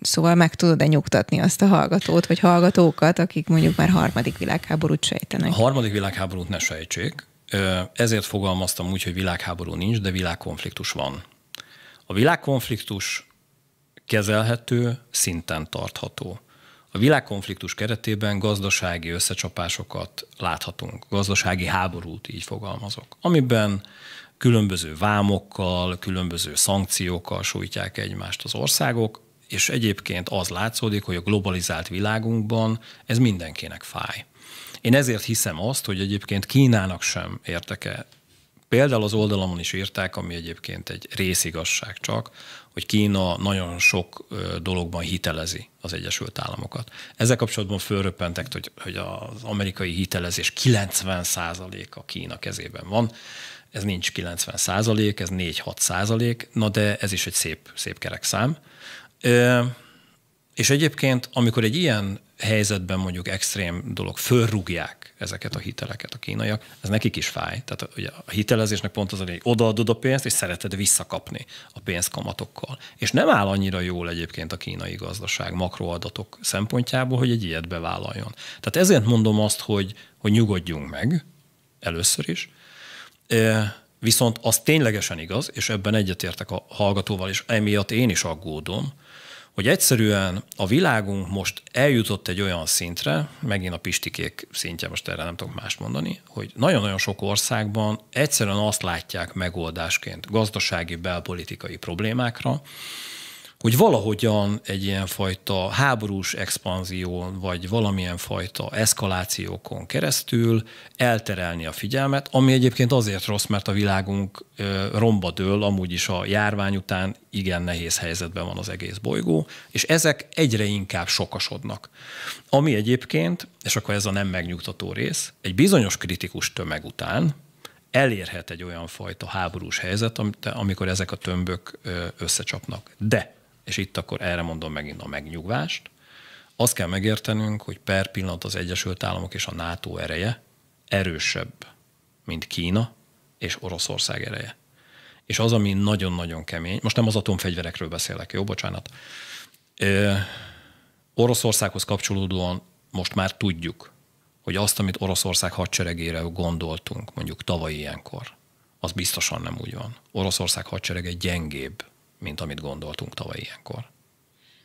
Szóval meg tudod-e nyugtatni azt a hallgatót, vagy hallgatókat, akik mondjuk már harmadik világháborút sejtenek? A harmadik világháborút ne sejtsék. Ezért fogalmaztam úgy, hogy világháború nincs, de világkonfliktus van. A világkonfliktus kezelhető, szinten tartható. A világkonfliktus keretében gazdasági összecsapásokat láthatunk, gazdasági háborút így fogalmazok, amiben különböző vámokkal, különböző szankciókkal sújtják egymást az országok, és egyébként az látszódik, hogy a globalizált világunkban ez mindenkinek fáj. Én ezért hiszem azt, hogy egyébként Kínának sem érteke. Például az oldalamon is írták, ami egyébként egy részigasság csak, hogy Kína nagyon sok dologban hitelezi az Egyesült Államokat. Ezzel kapcsolatban fölröppentek, hogy, hogy az amerikai hitelezés 90%-a Kína kezében van. Ez nincs 90 százalék, ez 4-6 százalék, na de ez is egy szép, szép kerek szám. És egyébként, amikor egy ilyen helyzetben mondjuk extrém dolog fölrúgják ezeket a hiteleket a kínaiak. Ez nekik is fáj. Tehát ugye a hitelezésnek pont az, hogy odaadod a pénzt, és szereted visszakapni a pénzkamatokkal. kamatokkal. És nem áll annyira jól egyébként a kínai gazdaság makroadatok szempontjából, hogy egy ilyet bevállaljon. Tehát ezért mondom azt, hogy, hogy nyugodjunk meg, először is. Viszont az ténylegesen igaz, és ebben egyetértek a hallgatóval, és emiatt én is aggódom, hogy egyszerűen a világunk most eljutott egy olyan szintre, megint a pistikék szintje, most erre nem tudok mást mondani, hogy nagyon-nagyon sok országban egyszerűen azt látják megoldásként gazdasági, belpolitikai problémákra, hogy valahogyan egy ilyen fajta háborús expanzión, vagy valamilyen fajta eszkalációkon keresztül elterelni a figyelmet, ami egyébként azért rossz, mert a világunk romba dől, amúgy is a járvány után igen nehéz helyzetben van az egész bolygó, és ezek egyre inkább sokasodnak. Ami egyébként, és akkor ez a nem megnyugtató rész, egy bizonyos kritikus tömeg után, elérhet egy olyan fajta háborús helyzet, amikor ezek a tömbök összecsapnak. De és itt akkor erre mondom megint a megnyugvást, azt kell megértenünk, hogy per pillanat az Egyesült Államok és a NATO ereje erősebb, mint Kína és Oroszország ereje. És az, ami nagyon-nagyon kemény, most nem az atomfegyverekről beszélek, jó, bocsánat. Ö, Oroszországhoz kapcsolódóan most már tudjuk, hogy azt, amit Oroszország hadseregére gondoltunk, mondjuk tavaly ilyenkor, az biztosan nem úgy van. Oroszország hadserege gyengébb, mint amit gondoltunk tavaly ilyenkor.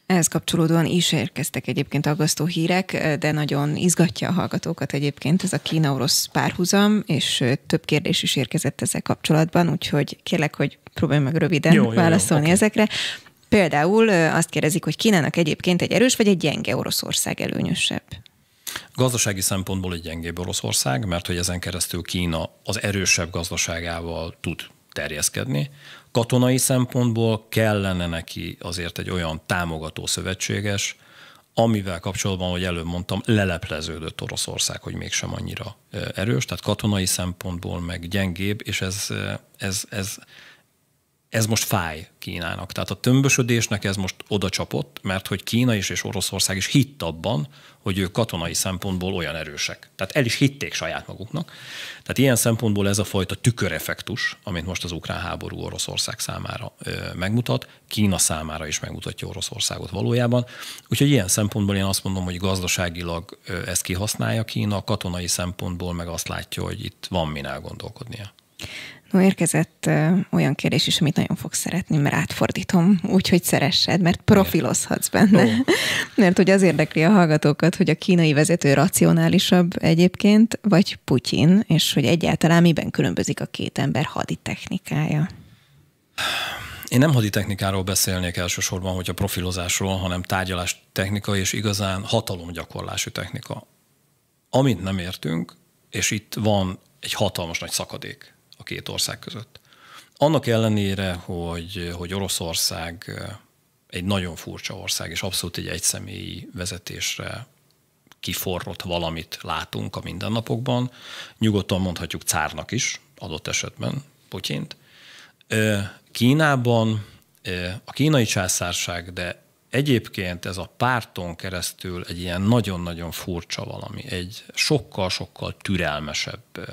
Ehhez kapcsolódóan is érkeztek egyébként aggasztó hírek, de nagyon izgatja a hallgatókat egyébként ez a Kína-orosz párhuzam, és több kérdés is érkezett ezzel kapcsolatban, úgyhogy kérlek, hogy próbálj meg röviden jó, válaszolni jó, jó, okay. ezekre. Például azt kérdezik, hogy Kínának egyébként egy erős vagy egy gyenge Oroszország előnyösebb? Gazdasági szempontból egy gyengébb Oroszország, mert hogy ezen keresztül Kína az erősebb gazdaságával tud terjeszkedni katonai szempontból kellene neki azért egy olyan támogató szövetséges, amivel kapcsolatban, ahogy előbb mondtam, lelepleződött Oroszország, hogy mégsem annyira erős, tehát katonai szempontból meg gyengébb, és ez, ez, ez ez most fáj Kínának. Tehát a tömbösödésnek ez most oda csapott, mert hogy Kína is és Oroszország is hitt abban, hogy ők katonai szempontból olyan erősek. Tehát el is hitték saját maguknak. Tehát ilyen szempontból ez a fajta tüköreffektus, amit most az ukrán háború Oroszország számára ö, megmutat, Kína számára is megmutatja Oroszországot valójában. Úgyhogy ilyen szempontból én azt mondom, hogy gazdaságilag ö, ezt kihasználja Kína, katonai szempontból meg azt látja, hogy itt van minél gondolkodnia. No, érkezett olyan kérdés is, amit nagyon fogsz szeretni, mert átfordítom úgy, hogy szeressed, mert profilozhatsz benne. Oh. [laughs] mert hogy az érdekli a hallgatókat, hogy a kínai vezető racionálisabb egyébként, vagy Putyin, és hogy egyáltalán miben különbözik a két ember haditechnikája. Én nem haditechnikáról beszélnék elsősorban, hogy a profilozásról, hanem tárgyalás technika és igazán hatalomgyakorlási technika. Amit nem értünk, és itt van egy hatalmas nagy szakadék két ország között. Annak ellenére, hogy, hogy Oroszország eh, egy nagyon furcsa ország, és abszolút egy egyszemélyi vezetésre kiforrott valamit látunk a mindennapokban, nyugodtan mondhatjuk cárnak is, adott esetben Putyint. Eh, Kínában eh, a kínai császárság, de egyébként ez a párton keresztül egy ilyen nagyon-nagyon furcsa valami, egy sokkal-sokkal türelmesebb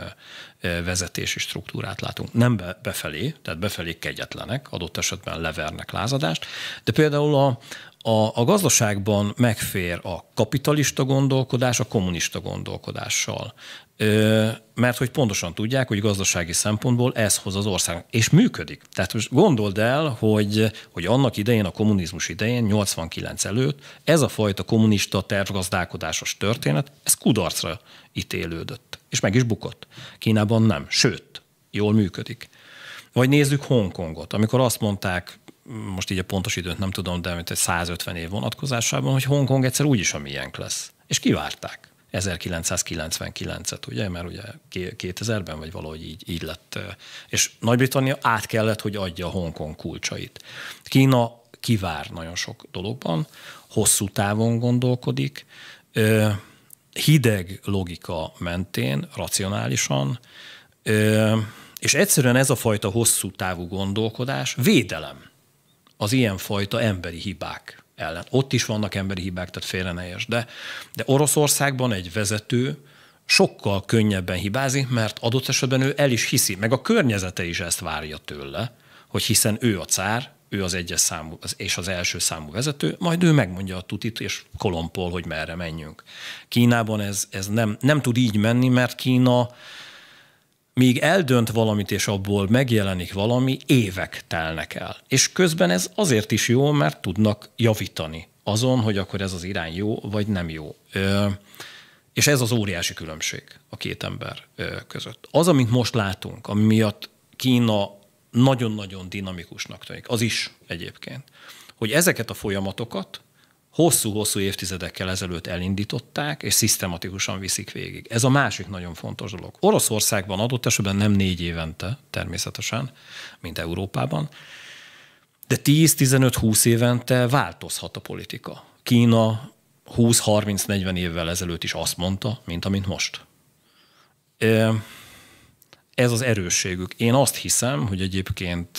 vezetési struktúrát látunk. Nem be, befelé, tehát befelé kegyetlenek, adott esetben levernek lázadást, de például a, a, a gazdaságban megfér a kapitalista gondolkodás a kommunista gondolkodással. Ö, mert hogy pontosan tudják, hogy gazdasági szempontból ez hoz az ország, és működik. Tehát most gondold el, hogy, hogy annak idején, a kommunizmus idején, 89 előtt ez a fajta kommunista tervgazdálkodásos történet, ez kudarcra ítélődött és meg is bukott. Kínában nem, sőt, jól működik. Vagy nézzük Hongkongot, amikor azt mondták, most így a pontos időt nem tudom, de mint egy 150 év vonatkozásában, hogy Hongkong egyszer úgy a miénk lesz. És kivárták. 1999-et, ugye, mert ugye 2000-ben vagy valahogy így, így lett. És Nagy-Britannia át kellett, hogy adja a Hongkong kulcsait. Kína kivár nagyon sok dologban, hosszú távon gondolkodik, hideg logika mentén, racionálisan, és egyszerűen ez a fajta hosszú távú gondolkodás védelem az ilyenfajta emberi hibák ellen. Ott is vannak emberi hibák, tehát félre ne de, de Oroszországban egy vezető sokkal könnyebben hibázik, mert adott esetben ő el is hiszi, meg a környezete is ezt várja tőle, hogy hiszen ő a cár, ő az egyes számú és az első számú vezető, majd ő megmondja a tutit és kolompol, hogy merre menjünk. Kínában ez, ez nem, nem tud így menni, mert Kína még eldönt valamit, és abból megjelenik valami, évek telnek el. És közben ez azért is jó, mert tudnak javítani azon, hogy akkor ez az irány jó, vagy nem jó. Ö, és ez az óriási különbség a két ember ö, között. Az, amit most látunk, ami miatt Kína nagyon-nagyon dinamikusnak tűnik. Az is egyébként. Hogy ezeket a folyamatokat hosszú-hosszú évtizedekkel ezelőtt elindították, és szisztematikusan viszik végig. Ez a másik nagyon fontos dolog. Oroszországban adott esetben nem négy évente természetesen, mint Európában, de 10-15-20 évente változhat a politika. Kína 20-30-40 évvel ezelőtt is azt mondta, mint amint most ez az erősségük. Én azt hiszem, hogy egyébként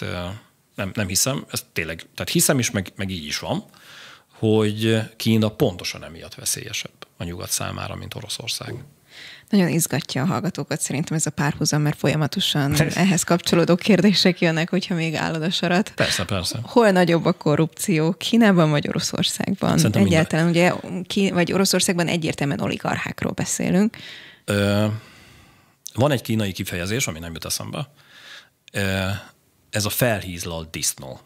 nem, nem hiszem, ez tényleg, tehát hiszem is, meg, meg így is van, hogy Kína pontosan emiatt veszélyesebb a nyugat számára, mint Oroszország. Nagyon izgatja a hallgatókat szerintem ez a párhuzam, mert folyamatosan ehhez kapcsolódó kérdések jönnek, hogyha még állod a sarat. Persze, persze. Hol nagyobb a korrupció? Kínában vagy Oroszországban? Szerintem Egyáltalán minden... ugye, ki, vagy Oroszországban egyértelműen oligarchákról beszélünk. Ö- van egy kínai kifejezés, ami nem jut eszembe. Ez a felhízlalt disznó.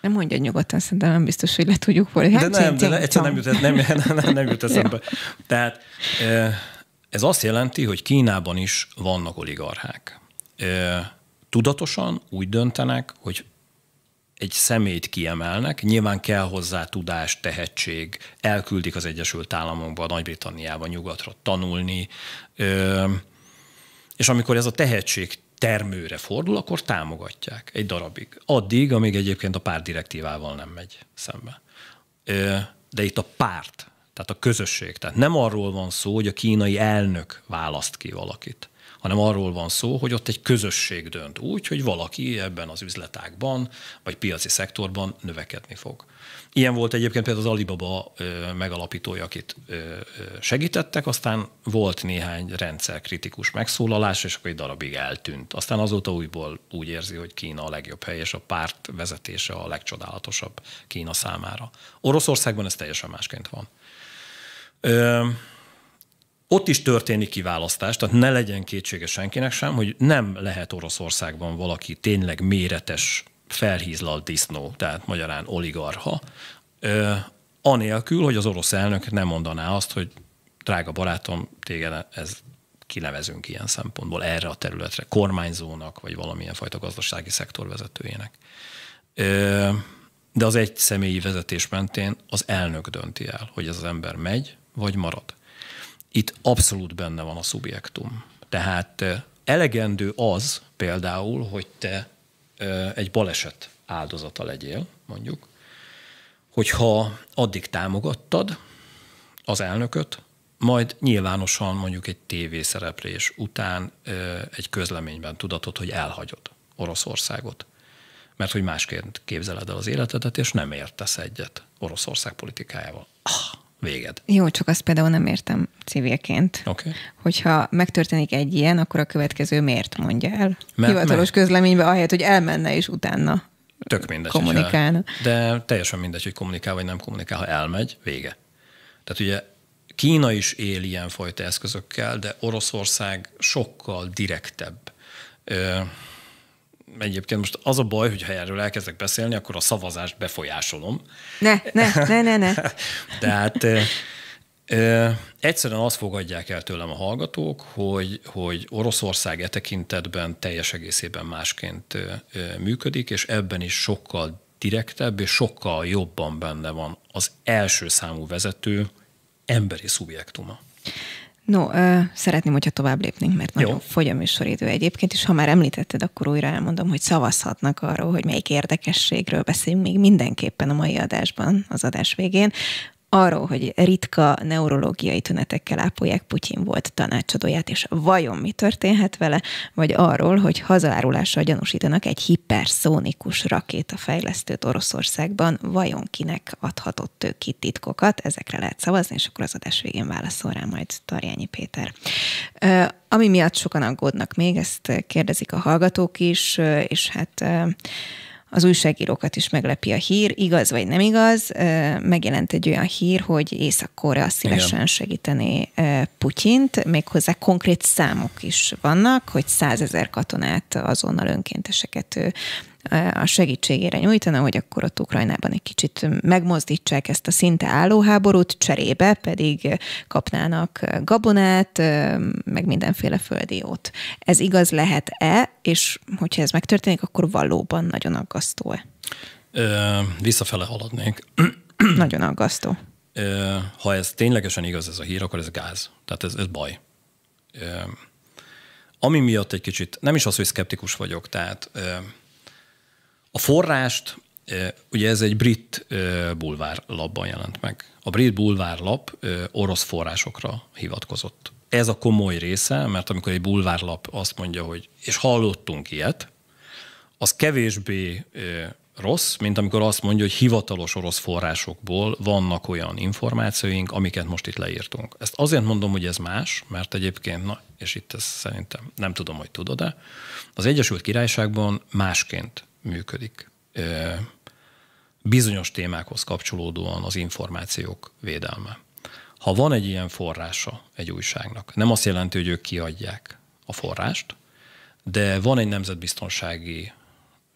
Nem mondja nyugodtan, szerintem nem biztos, hogy le tudjuk fordítani. De hát nem, de ne, nem jut, nem, nem, [laughs] nem, nem jut eszembe. Tehát ez azt jelenti, hogy Kínában is vannak oligarchák. Tudatosan úgy döntenek, hogy egy szemét kiemelnek, nyilván kell hozzá tudás, tehetség, elküldik az Egyesült Államokba, Nagy-Britanniába, nyugatra tanulni, és amikor ez a tehetség termőre fordul, akkor támogatják egy darabig. Addig, amíg egyébként a párt direktívával nem megy szembe. De itt a párt, tehát a közösség. Tehát nem arról van szó, hogy a kínai elnök választ ki valakit, hanem arról van szó, hogy ott egy közösség dönt úgy, hogy valaki ebben az üzletákban vagy piaci szektorban növekedni fog. Ilyen volt egyébként például az Alibaba megalapítója, akit segítettek, aztán volt néhány rendszerkritikus megszólalás, és akkor egy darabig eltűnt. Aztán azóta újból úgy érzi, hogy Kína a legjobb hely, és a párt vezetése a legcsodálatosabb Kína számára. Oroszországban ez teljesen másként van. Ö, ott is történik kiválasztás, tehát ne legyen kétsége senkinek sem, hogy nem lehet Oroszországban valaki tényleg méretes felhízlalt disznó, tehát magyarán oligarha, ö, anélkül, hogy az orosz elnök nem mondaná azt, hogy drága barátom, téged ez kinevezünk ilyen szempontból erre a területre, kormányzónak, vagy valamilyen fajta gazdasági szektor vezetőjének. Ö, de az egy személyi vezetés mentén az elnök dönti el, hogy ez az ember megy, vagy marad. Itt abszolút benne van a szubjektum. Tehát elegendő az például, hogy te egy baleset áldozata legyél, mondjuk, hogyha addig támogattad az elnököt, majd nyilvánosan mondjuk egy tévészereplés után egy közleményben tudatod, hogy elhagyod Oroszországot, mert hogy másként képzeled el az életedet, és nem értesz egyet Oroszország politikájával. Ah, véged. Jó, csak azt például nem értem civilként. Okay. Hogyha megtörténik egy ilyen, akkor a következő miért mondja el? Mert, Hivatalos mert... közleménybe, ahelyett, hogy elmenne és utána Tök mindegy, kommunikálna. De teljesen mindegy, hogy kommunikál vagy nem kommunikál, ha elmegy, vége. Tehát ugye Kína is él ilyenfajta eszközökkel, de Oroszország sokkal direktebb. Ö, egyébként most az a baj, hogy ha erről elkezdek beszélni, akkor a szavazást befolyásolom. Ne, ne, ne, ne, ne. [laughs] De hát Ö, egyszerűen azt fogadják el tőlem a hallgatók, hogy, hogy Oroszország e tekintetben teljes egészében másként ö, működik, és ebben is sokkal direktebb és sokkal jobban benne van az első számú vezető emberi szubjektuma. No, ö, szeretném, hogyha tovább lépnénk, mert nagyon Jó. fogy a műsoridő egyébként, és ha már említetted, akkor újra elmondom, hogy szavazhatnak arról, hogy melyik érdekességről beszélünk még mindenképpen a mai adásban, az adás végén arról, hogy ritka neurológiai tünetekkel ápolják Putyin volt tanácsadóját, és vajon mi történhet vele, vagy arról, hogy hazaárulással gyanúsítanak egy hiperszónikus rakétafejlesztőt Oroszországban, vajon kinek adhatott ő ki titkokat, ezekre lehet szavazni, és akkor az adás végén válaszol rá majd Tarjányi Péter. Ami miatt sokan aggódnak még, ezt kérdezik a hallgatók is, és hát az újságírókat is meglepi a hír, igaz vagy nem igaz, megjelent egy olyan hír, hogy Észak-Korea szívesen Igen. segíteni Putyint, méghozzá konkrét számok is vannak, hogy százezer katonát azonnal önkénteseket a segítségére nyújtana, hogy akkor ott Ukrajnában egy kicsit megmozdítsák ezt a szinte álló háborút, cserébe pedig kapnának gabonát, meg mindenféle földiót. Ez igaz lehet-e, és hogyha ez megtörténik, akkor valóban nagyon aggasztó-e? visszafele haladnék. [clears throat] nagyon aggasztó. ha ez ténylegesen igaz ez a hír, akkor ez gáz. Tehát ez, ez baj. ami miatt egy kicsit, nem is az, hogy szkeptikus vagyok, tehát a forrást, ugye ez egy brit bulvár labban jelent meg. A brit bulvár lap orosz forrásokra hivatkozott. Ez a komoly része, mert amikor egy bulvárlap azt mondja, hogy és hallottunk ilyet, az kevésbé rossz, mint amikor azt mondja, hogy hivatalos orosz forrásokból vannak olyan információink, amiket most itt leírtunk. Ezt azért mondom, hogy ez más, mert egyébként, na, és itt ez szerintem nem tudom, hogy tudod-e, az Egyesült Királyságban másként működik. Bizonyos témákhoz kapcsolódóan az információk védelme. Ha van egy ilyen forrása egy újságnak, nem azt jelenti, hogy ők kiadják a forrást, de van egy nemzetbiztonsági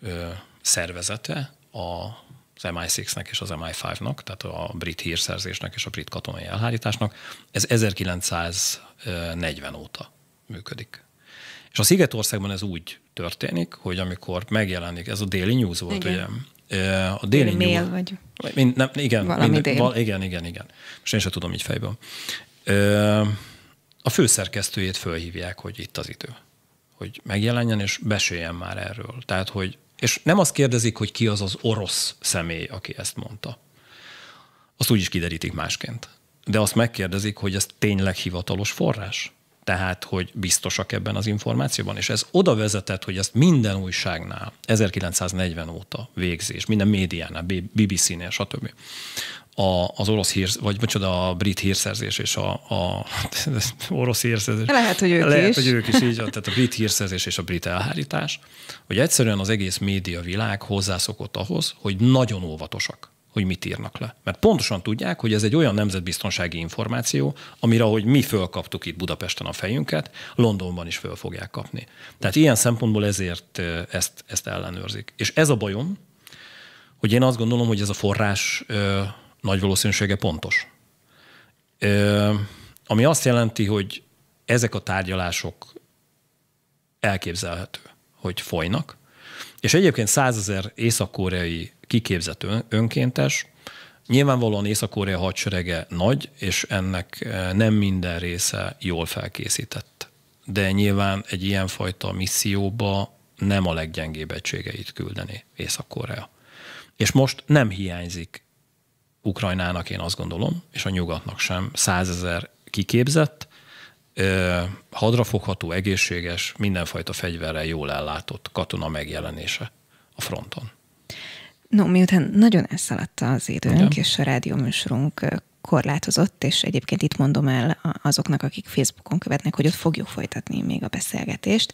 ö, szervezete az MI6-nek és az MI5-nak, tehát a brit hírszerzésnek és a brit katonai elhárításnak. Ez 1940 óta működik. És a Szigetországban ez úgy történik, hogy amikor megjelenik, ez a déli news volt, igen. ugye? A déli news. vagy. Mind, nem, igen, Valami mind, dél. Val, igen, igen, igen. Most én sem tudom így fejből. A főszerkesztőjét fölhívják, hogy itt az idő. Hogy megjelenjen és beséljen már erről. Tehát, hogy és nem azt kérdezik, hogy ki az az orosz személy, aki ezt mondta. Azt úgy is kiderítik másként. De azt megkérdezik, hogy ez tényleg hivatalos forrás tehát hogy biztosak ebben az információban. És ez oda vezetett, hogy ezt minden újságnál 1940 óta végzés, minden médiánál, BBC-nél, stb. A, az orosz hír, vagy micsoda a brit hírszerzés és a, a [laughs] orosz hírszerzés. Lehet, hogy ők Lehet, is. hogy ők is így, tehát a brit hírszerzés és a brit elhárítás, hogy egyszerűen az egész média világ hozzászokott ahhoz, hogy nagyon óvatosak hogy mit írnak le. Mert pontosan tudják, hogy ez egy olyan nemzetbiztonsági információ, amire, hogy mi fölkaptuk itt Budapesten a fejünket, Londonban is föl fogják kapni. Tehát ilyen szempontból ezért ezt, ezt ellenőrzik. És ez a bajom, hogy én azt gondolom, hogy ez a forrás ö, nagy valószínűsége pontos. Ö, ami azt jelenti, hogy ezek a tárgyalások elképzelhető, hogy folynak. És egyébként százezer észak-koreai kiképzett önkéntes. Nyilvánvalóan Észak-Korea hadserege nagy, és ennek eh, nem minden része jól felkészített. De nyilván egy ilyenfajta misszióba nem a leggyengébb egységeit küldeni Észak-Korea. És most nem hiányzik Ukrajnának, én azt gondolom, és a nyugatnak sem, százezer kiképzett, hadrafogható, egészséges, mindenfajta fegyverrel jól ellátott katona megjelenése a fronton. No, miután nagyon elszaladt az időnk, Igen. és a rádió műsorunk korlátozott, és egyébként itt mondom el azoknak, akik Facebookon követnek, hogy ott fogjuk folytatni még a beszélgetést,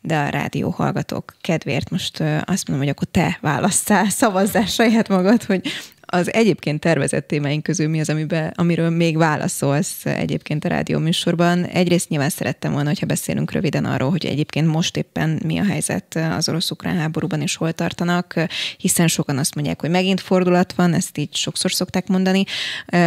de a rádió hallgatók kedvéért most azt mondom, hogy akkor te válasszál szavazzál saját magad, hogy az egyébként tervezett témáink közül mi az, amiben, amiről még válaszolsz egyébként a rádió műsorban. Egyrészt nyilván szerettem volna, hogyha beszélünk röviden arról, hogy egyébként most éppen mi a helyzet az orosz-ukrán háborúban és hol tartanak, hiszen sokan azt mondják, hogy megint fordulat van, ezt így sokszor szokták mondani.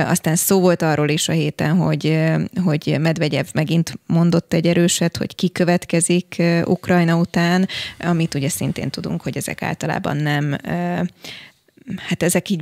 Aztán szó volt arról is a héten, hogy, hogy Medvegyev megint mondott egy erőset, hogy ki következik Ukrajna után, amit ugye szintén tudunk, hogy ezek általában nem hát ezek így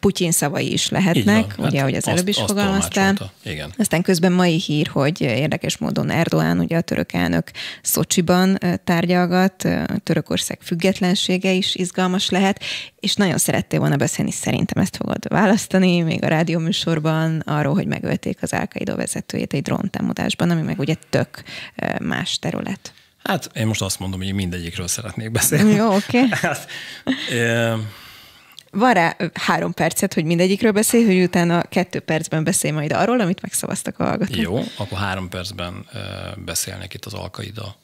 Putyin szavai is lehetnek, van, ugye, hát ahogy az azt, előbb is fogalmaztál. Igen. Aztán közben mai hír, hogy érdekes módon Erdoğan, ugye a török elnök Szocsiban tárgyalgat, Törökország függetlensége is izgalmas lehet, és nagyon szerettél volna beszélni, szerintem ezt fogod választani, még a rádióműsorban arról, hogy megölték az al vezetőjét egy dróntámadásban, ami meg ugye tök más terület. Hát én most azt mondom, hogy mindegyikről szeretnék beszélni. Jó, oké. Okay. [laughs] hát, e- van rá három percet, hogy mindegyikről beszélj, hogy utána kettő percben beszélj majd arról, amit megszavaztak a hallgatók. Jó, akkor három percben beszélnek itt az Alkaida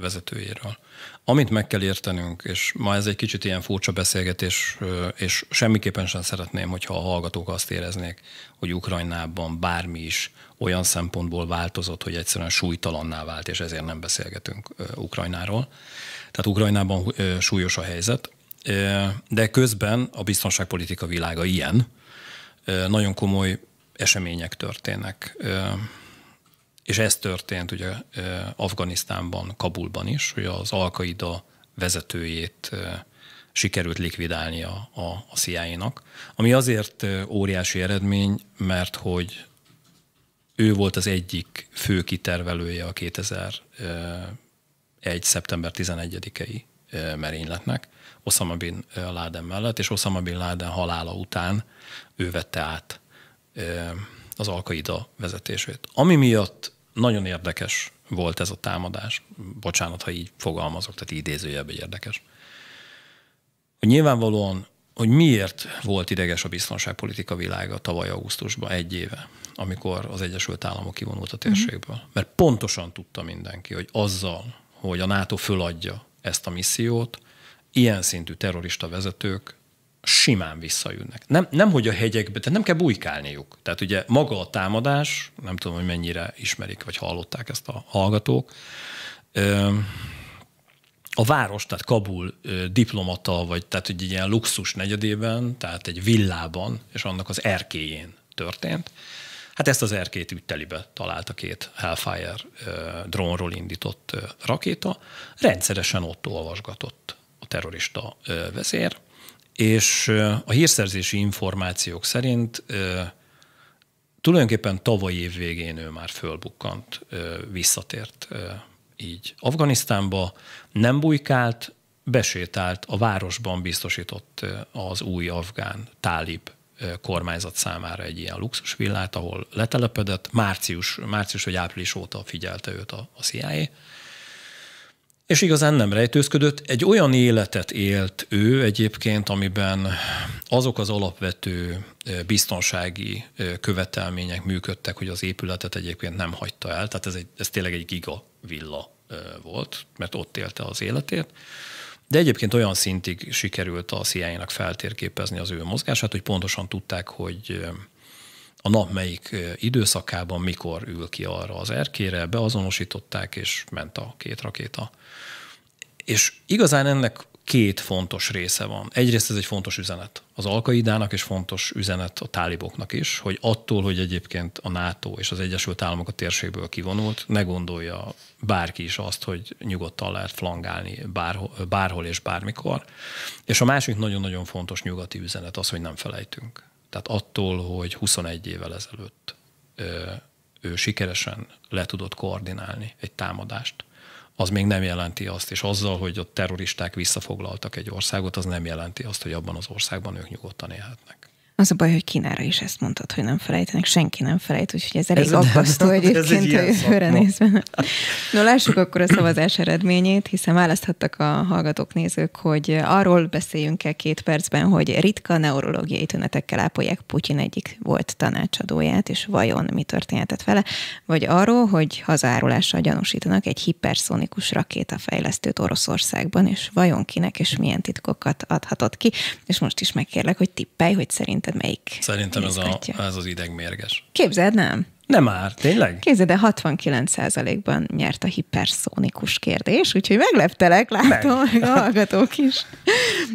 vezetőjéről. Amit meg kell értenünk, és ma ez egy kicsit ilyen furcsa beszélgetés, és semmiképpen sem szeretném, hogyha a hallgatók azt éreznék, hogy Ukrajnában bármi is olyan szempontból változott, hogy egyszerűen súlytalanná vált, és ezért nem beszélgetünk Ukrajnáról. Tehát Ukrajnában súlyos a helyzet. De közben a biztonságpolitika világa ilyen. Nagyon komoly események történnek. És ez történt ugye Afganisztánban, Kabulban is, hogy az Alkaida vezetőjét sikerült likvidálni a, a, a CIA-nak, ami azért óriási eredmény, mert hogy ő volt az egyik fő kitervelője a 2001. szeptember 11-i merényletnek, Osama Bin Laden mellett, és Osama Bin Laden halála után ő vette át az alkaida vezetését. Ami miatt nagyon érdekes volt ez a támadás, bocsánat, ha így fogalmazok, tehát idézőjelben érdekes, hogy nyilvánvalóan, hogy miért volt ideges a biztonságpolitika világa tavaly augusztusban egy éve, amikor az Egyesült Államok kivonult a mhm. térségből. Mm-hmm. Mert pontosan tudta mindenki, hogy azzal, hogy a NATO föladja ezt a missziót, ilyen szintű terrorista vezetők simán visszajönnek. Nem, nem hogy a hegyekbe, tehát nem kell bujkálniuk. Tehát ugye maga a támadás, nem tudom, hogy mennyire ismerik, vagy hallották ezt a hallgatók, a város, tehát Kabul diplomata, vagy tehát egy ilyen luxus negyedében, tehát egy villában, és annak az erkéjén történt. Hát ezt az erkét ütelibe találta két Hellfire drónról indított rakéta, rendszeresen ott olvasgatott terrorista vezér, és a hírszerzési információk szerint tulajdonképpen tavaly év végén ő már fölbukkant, visszatért így Afganisztánba, nem bujkált, besétált a városban biztosított az új afgán tálib kormányzat számára egy ilyen luxus villát, ahol letelepedett. Március, március vagy április óta figyelte őt a, a CIA, és igazán nem rejtőzködött. Egy olyan életet élt ő egyébként, amiben azok az alapvető biztonsági követelmények működtek, hogy az épületet egyébként nem hagyta el. Tehát ez, egy, ez tényleg egy giga villa volt, mert ott élte az életét. De egyébként olyan szintig sikerült a CIA-nak feltérképezni az ő mozgását, hogy pontosan tudták, hogy a nap melyik időszakában, mikor ül ki arra az erkére, beazonosították, és ment a két rakéta. És igazán ennek két fontos része van. Egyrészt ez egy fontos üzenet az Alkaidának, és fontos üzenet a táliboknak is, hogy attól, hogy egyébként a NATO és az Egyesült Államok a térségből kivonult, ne gondolja bárki is azt, hogy nyugodtan lehet flangálni bárhol, bárhol és bármikor. És a másik nagyon-nagyon fontos nyugati üzenet az, hogy nem felejtünk. Tehát attól, hogy 21 évvel ezelőtt ő sikeresen le tudott koordinálni egy támadást, az még nem jelenti azt, és azzal, hogy a terroristák visszafoglaltak egy országot, az nem jelenti azt, hogy abban az országban ők nyugodtan élhetnek. Az a baj, hogy Kínára is ezt mondtad, hogy nem felejtenek, senki nem felejt, úgyhogy ez elég aggasztó [laughs] egyébként a jövőre nézve. No, lássuk akkor a szavazás eredményét, hiszen választhattak a hallgatók, nézők, hogy arról beszéljünk el két percben, hogy ritka neurológiai tünetekkel ápolják Putyin egyik volt tanácsadóját, és vajon mi történhetett vele, vagy arról, hogy hazárulással gyanúsítanak egy hiperszónikus rakétafejlesztőt Oroszországban, és vajon kinek és milyen titkokat adhatott ki, és most is megkérlek, hogy tippelj, hogy szerint szerinted melyik? Szerintem ez, a, ez az idegmérges. Képzeld, nem? Nem már, tényleg? Képzeld, de 69%-ban nyert a hiperszónikus kérdés, úgyhogy megleptelek, látom, meg. meg a hallgatók is.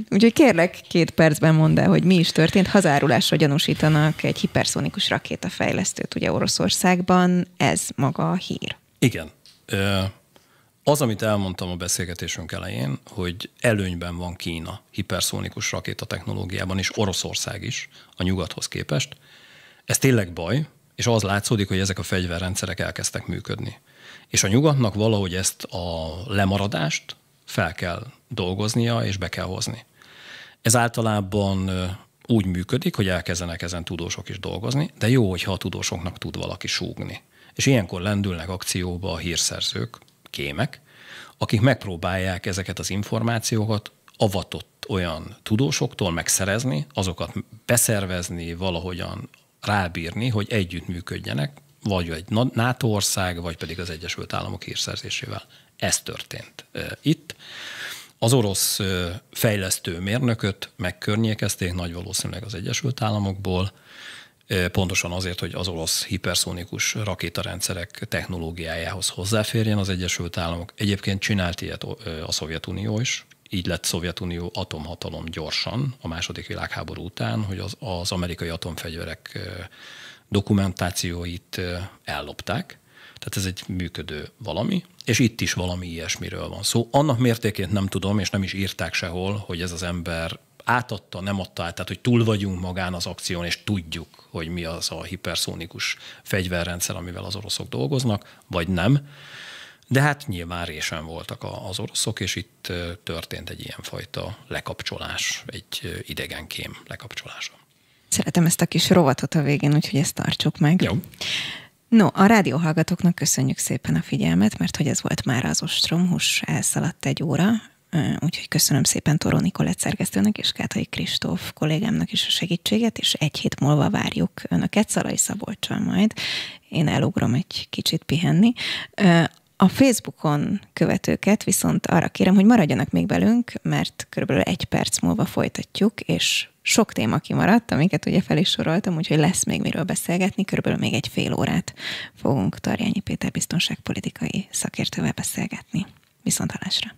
úgyhogy kérlek, két percben mondd el, hogy mi is történt. Hazárulásra gyanúsítanak egy hiperszónikus rakétafejlesztőt ugye Oroszországban. Ez maga a hír. Igen. Ö- az, amit elmondtam a beszélgetésünk elején, hogy előnyben van Kína hiperszónikus technológiában és Oroszország is a nyugathoz képest, ez tényleg baj, és az látszódik, hogy ezek a fegyverrendszerek elkezdtek működni. És a nyugatnak valahogy ezt a lemaradást fel kell dolgoznia, és be kell hozni. Ez általában úgy működik, hogy elkezdenek ezen tudósok is dolgozni, de jó, hogyha a tudósoknak tud valaki súgni. És ilyenkor lendülnek akcióba a hírszerzők, kémek, akik megpróbálják ezeket az információkat avatott olyan tudósoktól megszerezni, azokat beszervezni, valahogyan rábírni, hogy együtt vagy egy NATO ország, vagy pedig az Egyesült Államok hírszerzésével. Ez történt itt. Az orosz fejlesztő mérnököt megkörnyékezték nagy valószínűleg az Egyesült Államokból, pontosan azért, hogy az olasz hiperszónikus rakétarendszerek technológiájához hozzáférjen. Az Egyesült Államok egyébként csinált ilyet a Szovjetunió is, így lett Szovjetunió atomhatalom gyorsan a második világháború után, hogy az, az amerikai atomfegyverek dokumentációit ellopták. Tehát ez egy működő valami, és itt is valami ilyesmiről van szó. Annak mértékét nem tudom, és nem is írták sehol, hogy ez az ember átadta, nem adta át, tehát hogy túl vagyunk magán az akción, és tudjuk, hogy mi az a hiperszónikus fegyverrendszer, amivel az oroszok dolgoznak, vagy nem. De hát nyilván résen voltak az oroszok, és itt történt egy ilyenfajta lekapcsolás, egy idegenkém lekapcsolása. Szeretem ezt a kis rovatot a végén, úgyhogy ezt tartsuk meg. Jó. No, a rádióhallgatóknak köszönjük szépen a figyelmet, mert hogy ez volt már az Ostrom, hús elszaladt egy óra. Úgyhogy köszönöm szépen Toró Nikolett szerkesztőnek és Kátai Kristóf kollégámnak is a segítséget, és egy hét múlva várjuk Önöket Szalai Szabolcsal majd. Én elugrom egy kicsit pihenni. A Facebookon követőket viszont arra kérem, hogy maradjanak még velünk, mert körülbelül egy perc múlva folytatjuk, és sok téma kimaradt, amiket ugye fel is soroltam, úgyhogy lesz még miről beszélgetni, körülbelül még egy fél órát fogunk Tarjányi Péter biztonságpolitikai szakértővel beszélgetni. Viszont halásra!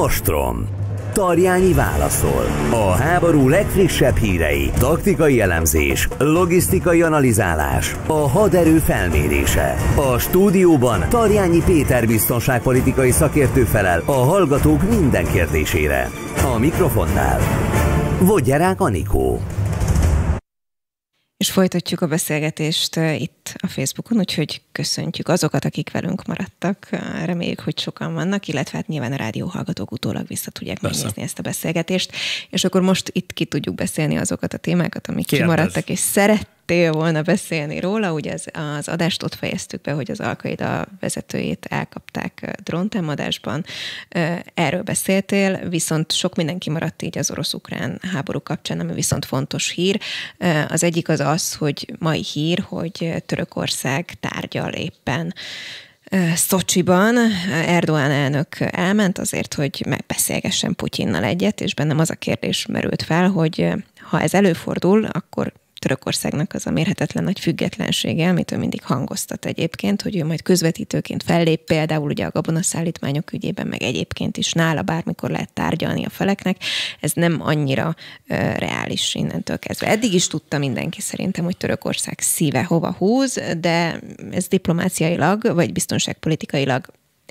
Ostrom. Tarjányi válaszol. A háború legfrissebb hírei, taktikai elemzés, logisztikai analizálás, a haderő felmérése. A stúdióban Tarjányi Péter biztonságpolitikai szakértő felel a hallgatók minden kérdésére. A mikrofonnál Vogyerák Anikó. És folytatjuk a beszélgetést itt itt a Facebookon, úgyhogy köszöntjük azokat, akik velünk maradtak. Reméljük, hogy sokan vannak, illetve hát nyilván a rádió hallgatók utólag vissza tudják megnézni ezt a beszélgetést. És akkor most itt ki tudjuk beszélni azokat a témákat, amik Kérdez. kimaradtak, és szeret szerettél volna beszélni róla, ugye az, az adást ott fejeztük be, hogy az Alkaida vezetőjét elkapták dróntámadásban. Erről beszéltél, viszont sok mindenki maradt így az orosz-ukrán háború kapcsán, ami viszont fontos hír. Az egyik az az, hogy mai hír, hogy török Törökország tárgyal éppen. Szocsiban Erdoğan elnök elment azért, hogy megbeszélgessen Putyinnal egyet, és bennem az a kérdés merült fel, hogy ha ez előfordul, akkor Törökországnak az a mérhetetlen nagy függetlensége, amit ő mindig hangoztat egyébként, hogy ő majd közvetítőként fellép, például ugye a gabonaszállítmányok ügyében, meg egyébként is nála bármikor lehet tárgyalni a feleknek, ez nem annyira ö, uh, reális innentől kezdve. Eddig is tudta mindenki szerintem, hogy Törökország szíve hova húz, de ez diplomáciailag, vagy biztonságpolitikailag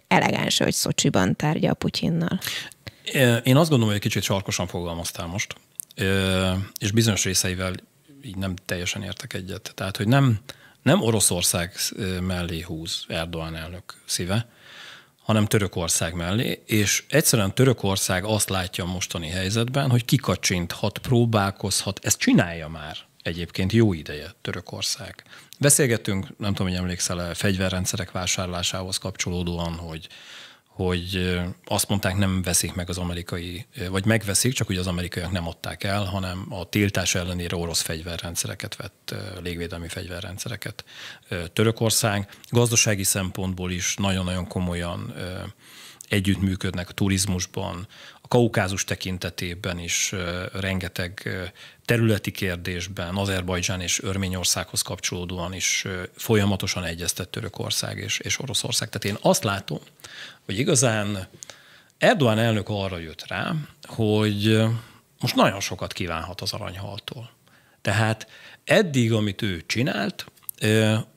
elegáns, hogy Szocsiban tárgyal Putyinnal. Én azt gondolom, hogy egy kicsit sarkosan fogalmaztál most, és bizonyos részeivel így nem teljesen értek egyet. Tehát, hogy nem, nem Oroszország mellé húz Erdoğan elnök szíve, hanem Törökország mellé, és egyszerűen Törökország azt látja a mostani helyzetben, hogy kikacsinthat, próbálkozhat, ezt csinálja már egyébként jó ideje Törökország. Beszélgettünk, nem tudom, hogy emlékszel-e, fegyverrendszerek vásárlásához kapcsolódóan, hogy hogy azt mondták, nem veszik meg az amerikai, vagy megveszik, csak ugye az amerikaiak nem adták el, hanem a tiltás ellenére orosz fegyverrendszereket vett, légvédelmi fegyverrendszereket Törökország. Gazdasági szempontból is nagyon-nagyon komolyan együttműködnek a turizmusban, a kaukázus tekintetében is rengeteg területi kérdésben, Azerbajdzsán és Örményországhoz kapcsolódóan is folyamatosan egyeztett Törökország és, és Oroszország. Tehát én azt látom, hogy igazán Erdogan elnök arra jött rá, hogy most nagyon sokat kívánhat az aranyhaltól. Tehát eddig, amit ő csinált,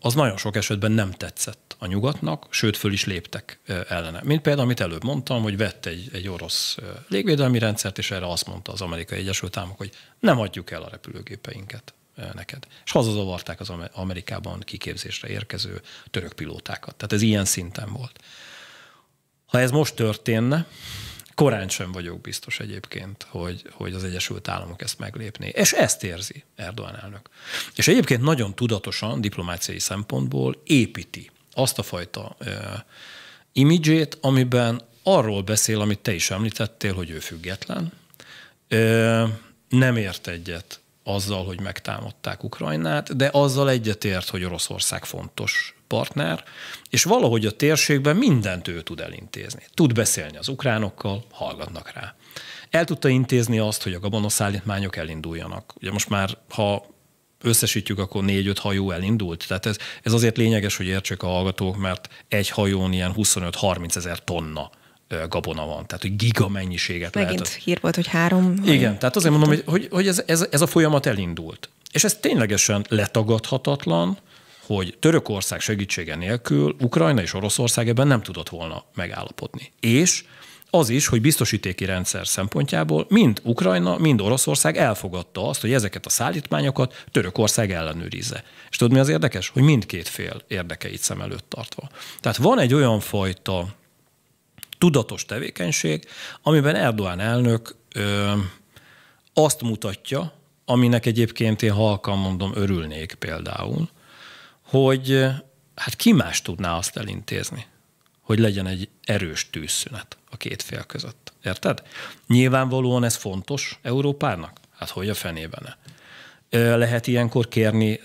az nagyon sok esetben nem tetszett a nyugatnak, sőt, föl is léptek ellene. Mint például, amit előbb mondtam, hogy vett egy, egy orosz légvédelmi rendszert, és erre azt mondta az Amerikai Egyesült Államok, hogy nem adjuk el a repülőgépeinket neked. És hazazavarták az Amerikában kiképzésre érkező török pilótákat. Tehát ez ilyen szinten volt. Ha ez most történne, korán sem vagyok biztos egyébként, hogy, hogy az Egyesült Államok ezt meglépné. És ezt érzi Erdogan elnök. És egyébként nagyon tudatosan, diplomáciai szempontból építi azt a fajta uh, imidzsét, amiben arról beszél, amit te is említettél, hogy ő független, uh, nem ért egyet azzal, hogy megtámadták Ukrajnát, de azzal egyetért, hogy Oroszország fontos partner, és valahogy a térségben mindent ő tud elintézni. Tud beszélni az ukránokkal, hallgatnak rá. El tudta intézni azt, hogy a gabonaszállítmányok elinduljanak. Ugye most már, ha összesítjük, akkor négy-öt hajó elindult. Tehát ez, ez azért lényeges, hogy értsék a hallgatók, mert egy hajón ilyen 25-30 ezer tonna gabona van, tehát hogy giga mennyiséget Megint lehet. hír volt, hogy három. Igen, tehát azért mondom, hogy, hogy, hogy ez, ez, ez a folyamat elindult. És ez ténylegesen letagadhatatlan, hogy Törökország segítsége nélkül Ukrajna és Oroszország ebben nem tudott volna megállapodni. És az is, hogy biztosítéki rendszer szempontjából mind Ukrajna, mind Oroszország elfogadta azt, hogy ezeket a szállítmányokat Törökország ellenőrizze. És tudod, mi az érdekes? Hogy mindkét fél érdekeit szem előtt tartva. Tehát van egy olyan fajta tudatos tevékenység, amiben Erdoğan elnök ö, azt mutatja, aminek egyébként én halkan mondom örülnék például, hogy hát ki más tudná azt elintézni, hogy legyen egy erős tűzszünet a két fél között. Érted? Nyilvánvalóan ez fontos Európának? Hát hogy a fenében -e? Lehet ilyenkor kérni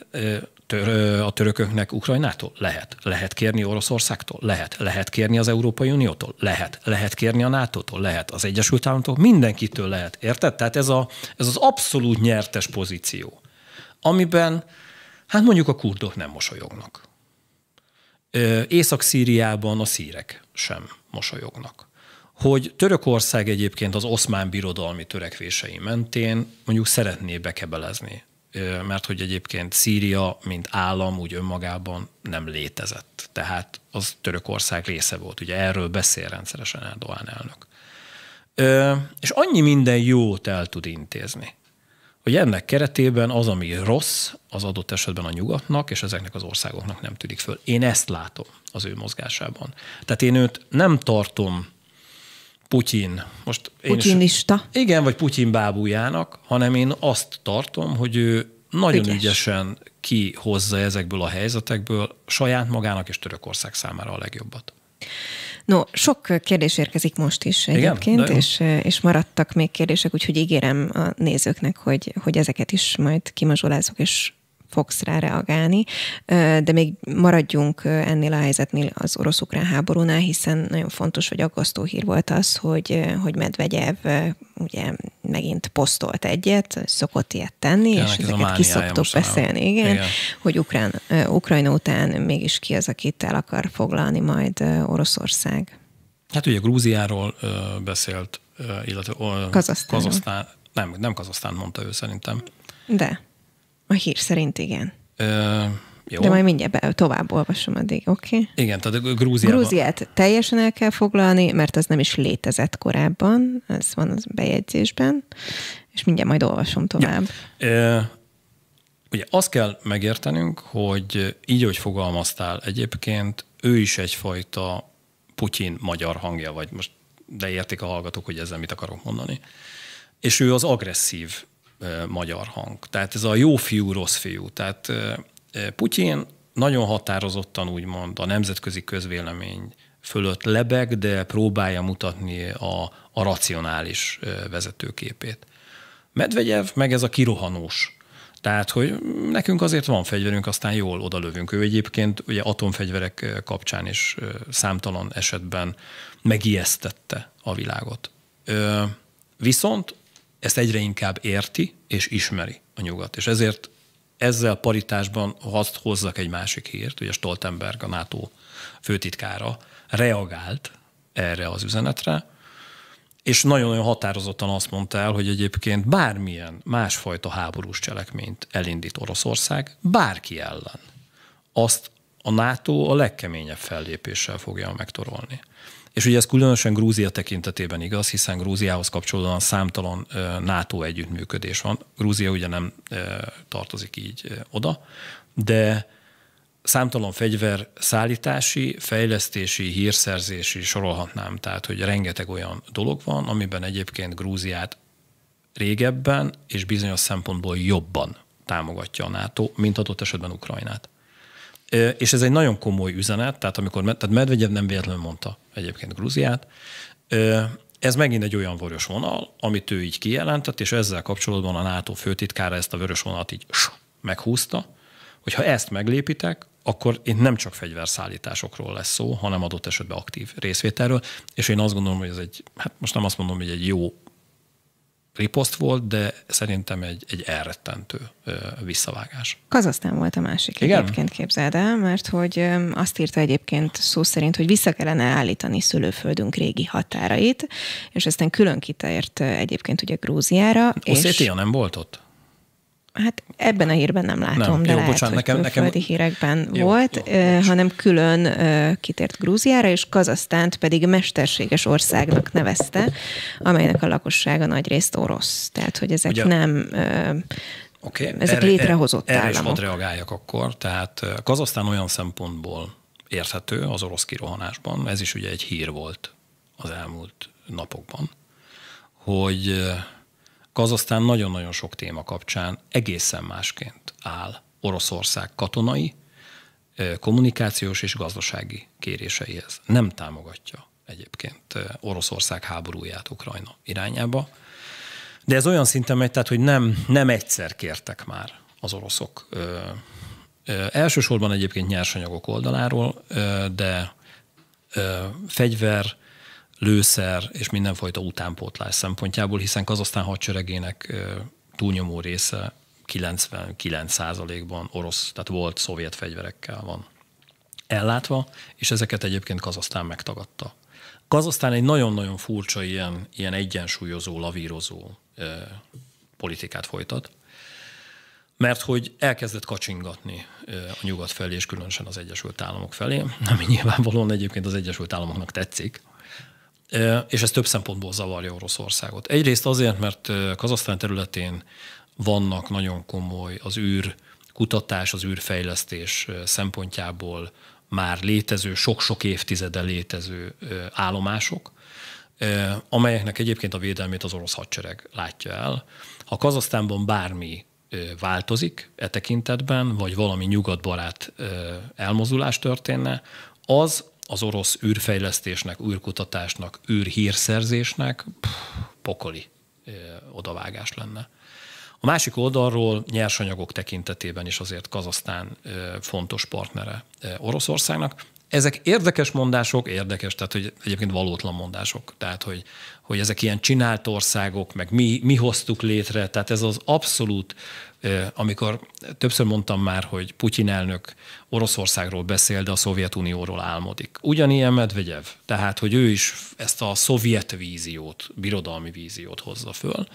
a törököknek Ukrajnától? Lehet. Lehet kérni Oroszországtól? Lehet. Lehet kérni az Európai Uniótól? Lehet. Lehet kérni a NATO-tól? Lehet. Az Egyesült Államoktól? Mindenkitől lehet. Érted? Tehát ez, a, ez az abszolút nyertes pozíció, amiben Hát mondjuk a kurdok nem mosolyognak. Észak-Szíriában a szírek sem mosolyognak. Hogy Törökország egyébként az oszmán birodalmi törekvései mentén mondjuk szeretné bekebelezni, mert hogy egyébként Szíria, mint állam úgy önmagában nem létezett. Tehát az Törökország része volt. Ugye erről beszél rendszeresen Erdoğan elnök. És annyi minden jót el tud intézni hogy ennek keretében az, ami rossz, az adott esetben a nyugatnak és ezeknek az országoknak nem tűnik föl. Én ezt látom az ő mozgásában. Tehát én őt nem tartom Putyin, most én Is, igen, vagy Putyin bábújának, hanem én azt tartom, hogy ő nagyon Ügyes. ügyesen kihozza ezekből a helyzetekből saját magának és Törökország számára a legjobbat. No, sok kérdés érkezik most is egyébként, Igen? és, és maradtak még kérdések, úgyhogy ígérem a nézőknek, hogy, hogy ezeket is majd kimazsolázok, és fogsz rá reagálni, de még maradjunk ennél a helyzetnél az orosz-ukrán háborúnál, hiszen nagyon fontos, vagy aggasztó hír volt az, hogy, hogy Medvegyev ugye megint posztolt egyet, szokott ilyet tenni, ja, és ezeket kiszoktuk beszélni, igen, igen, hogy Ukrán, Ukrajna után mégis ki az, akit el akar foglalni majd Oroszország. Hát ugye Grúziáról ö, beszélt, ö, illetve ö, Kazasztán. Kazasztán, nem, nem Kazasztán mondta ő szerintem. De. A hír szerint igen. Ö, jó. De majd mindjárt be, tovább olvasom addig, oké? Okay? Igen, tehát a Grúziát teljesen el kell foglalni, mert az nem is létezett korábban, ez van az bejegyzésben, és mindjárt majd olvasom tovább. Ja. Ö, ugye azt kell megértenünk, hogy így, hogy fogalmaztál egyébként, ő is egyfajta Putyin magyar hangja, vagy most de értik a hallgatók, hogy ezzel mit akarok mondani. És ő az agresszív magyar hang. Tehát ez a jó fiú, rossz fiú. Tehát Putyin nagyon határozottan úgymond a nemzetközi közvélemény fölött lebeg, de próbálja mutatni a, a racionális vezetőképét. Medvegyev meg ez a kirohanós. Tehát, hogy nekünk azért van fegyverünk, aztán jól odalövünk. Ő egyébként ugye atomfegyverek kapcsán is számtalan esetben megijesztette a világot. Viszont ezt egyre inkább érti és ismeri a nyugat. És ezért ezzel paritásban azt hozzak egy másik hírt, ugye Stoltenberg, a NATO főtitkára reagált erre az üzenetre, és nagyon-nagyon határozottan azt mondta el, hogy egyébként bármilyen másfajta háborús cselekményt elindít Oroszország, bárki ellen, azt a NATO a legkeményebb fellépéssel fogja megtorolni. És ugye ez különösen Grúzia tekintetében igaz, hiszen Grúziához kapcsolódóan számtalan NATO együttműködés van. Grúzia ugye nem tartozik így oda, de számtalan fegyver szállítási, fejlesztési, hírszerzési sorolhatnám. Tehát, hogy rengeteg olyan dolog van, amiben egyébként Grúziát régebben és bizonyos szempontból jobban támogatja a NATO, mint adott esetben Ukrajnát. És ez egy nagyon komoly üzenet, tehát amikor tehát Medvegyev nem véletlenül mondta, egyébként Grúziát. Ez megint egy olyan vörös vonal, amit ő így kijelentett, és ezzel kapcsolatban a NATO főtitkára ezt a vörös vonalat így meghúzta, hogy ha ezt meglépitek, akkor itt nem csak fegyverszállításokról lesz szó, hanem adott esetben aktív részvételről, és én azt gondolom, hogy ez egy, hát most nem azt mondom, hogy egy jó riposzt volt, de szerintem egy, egy elrettentő visszavágás. Kazasztán volt a másik Igen? egyébként, képzeld el, mert hogy azt írta egyébként szó szerint, hogy vissza kellene állítani szülőföldünk régi határait, és aztán külön kitért egyébként ugye Grúziára. Oszétia és... nem volt ott? Hát ebben a hírben nem látom, nem. de jó, lehet, bocsánat, hogy nekem, külföldi nekem... hírekben jó, volt, jó, uh, hanem külön uh, kitért Grúziára, és Kazasztánt pedig mesterséges országnak nevezte, amelynek a lakossága nagy részt orosz. Tehát, hogy ezek Ugye, nem... Uh, okay, ezek erre, létrehozott erre, államok. Erre is reagáljak akkor. Tehát Kazasztán olyan szempontból érthető az orosz kirohanásban, ez is ugye egy hír volt az elmúlt napokban, hogy Kazasztán nagyon-nagyon sok téma kapcsán egészen másként áll Oroszország katonai, kommunikációs és gazdasági kéréseihez. Nem támogatja egyébként Oroszország háborúját Ukrajna irányába. De ez olyan szinten megy, tehát, hogy nem, nem egyszer kértek már az oroszok. Ö, ö, elsősorban egyébként nyersanyagok oldaláról, ö, de ö, fegyver, lőszer és mindenfajta utánpótlás szempontjából, hiszen Kazasztán hadseregének túlnyomó része 99%-ban orosz, tehát volt szovjet fegyverekkel van ellátva, és ezeket egyébként Kazasztán megtagadta. Kazasztán egy nagyon-nagyon furcsa ilyen, ilyen egyensúlyozó, lavírozó eh, politikát folytat, mert hogy elkezdett kacsingatni eh, a nyugat felé, és különösen az Egyesült Államok felé, ami nyilvánvalóan egyébként az Egyesült Államoknak tetszik, és ez több szempontból zavarja Oroszországot. Egyrészt azért, mert Kazasztán területén vannak nagyon komoly az űr kutatás, az űrfejlesztés szempontjából már létező, sok-sok évtizede létező állomások, amelyeknek egyébként a védelmét az orosz hadsereg látja el. Ha Kazasztánban bármi változik e tekintetben, vagy valami nyugatbarát elmozdulás történne, az az orosz űrfejlesztésnek, űrkutatásnak, űrhírszerzésnek pff, pokoli ö, odavágás lenne. A másik oldalról nyersanyagok tekintetében is azért Kazasztán fontos partnere Oroszországnak. Ezek érdekes mondások, érdekes, tehát hogy egyébként valótlan mondások. Tehát, hogy, hogy ezek ilyen csinált országok, meg mi, mi hoztuk létre, tehát ez az abszolút amikor többször mondtam már, hogy Putyin elnök Oroszországról beszél, de a Szovjetunióról álmodik. Ugyanilyen Medvegyev, tehát hogy ő is ezt a szovjet víziót, birodalmi víziót hozza föl.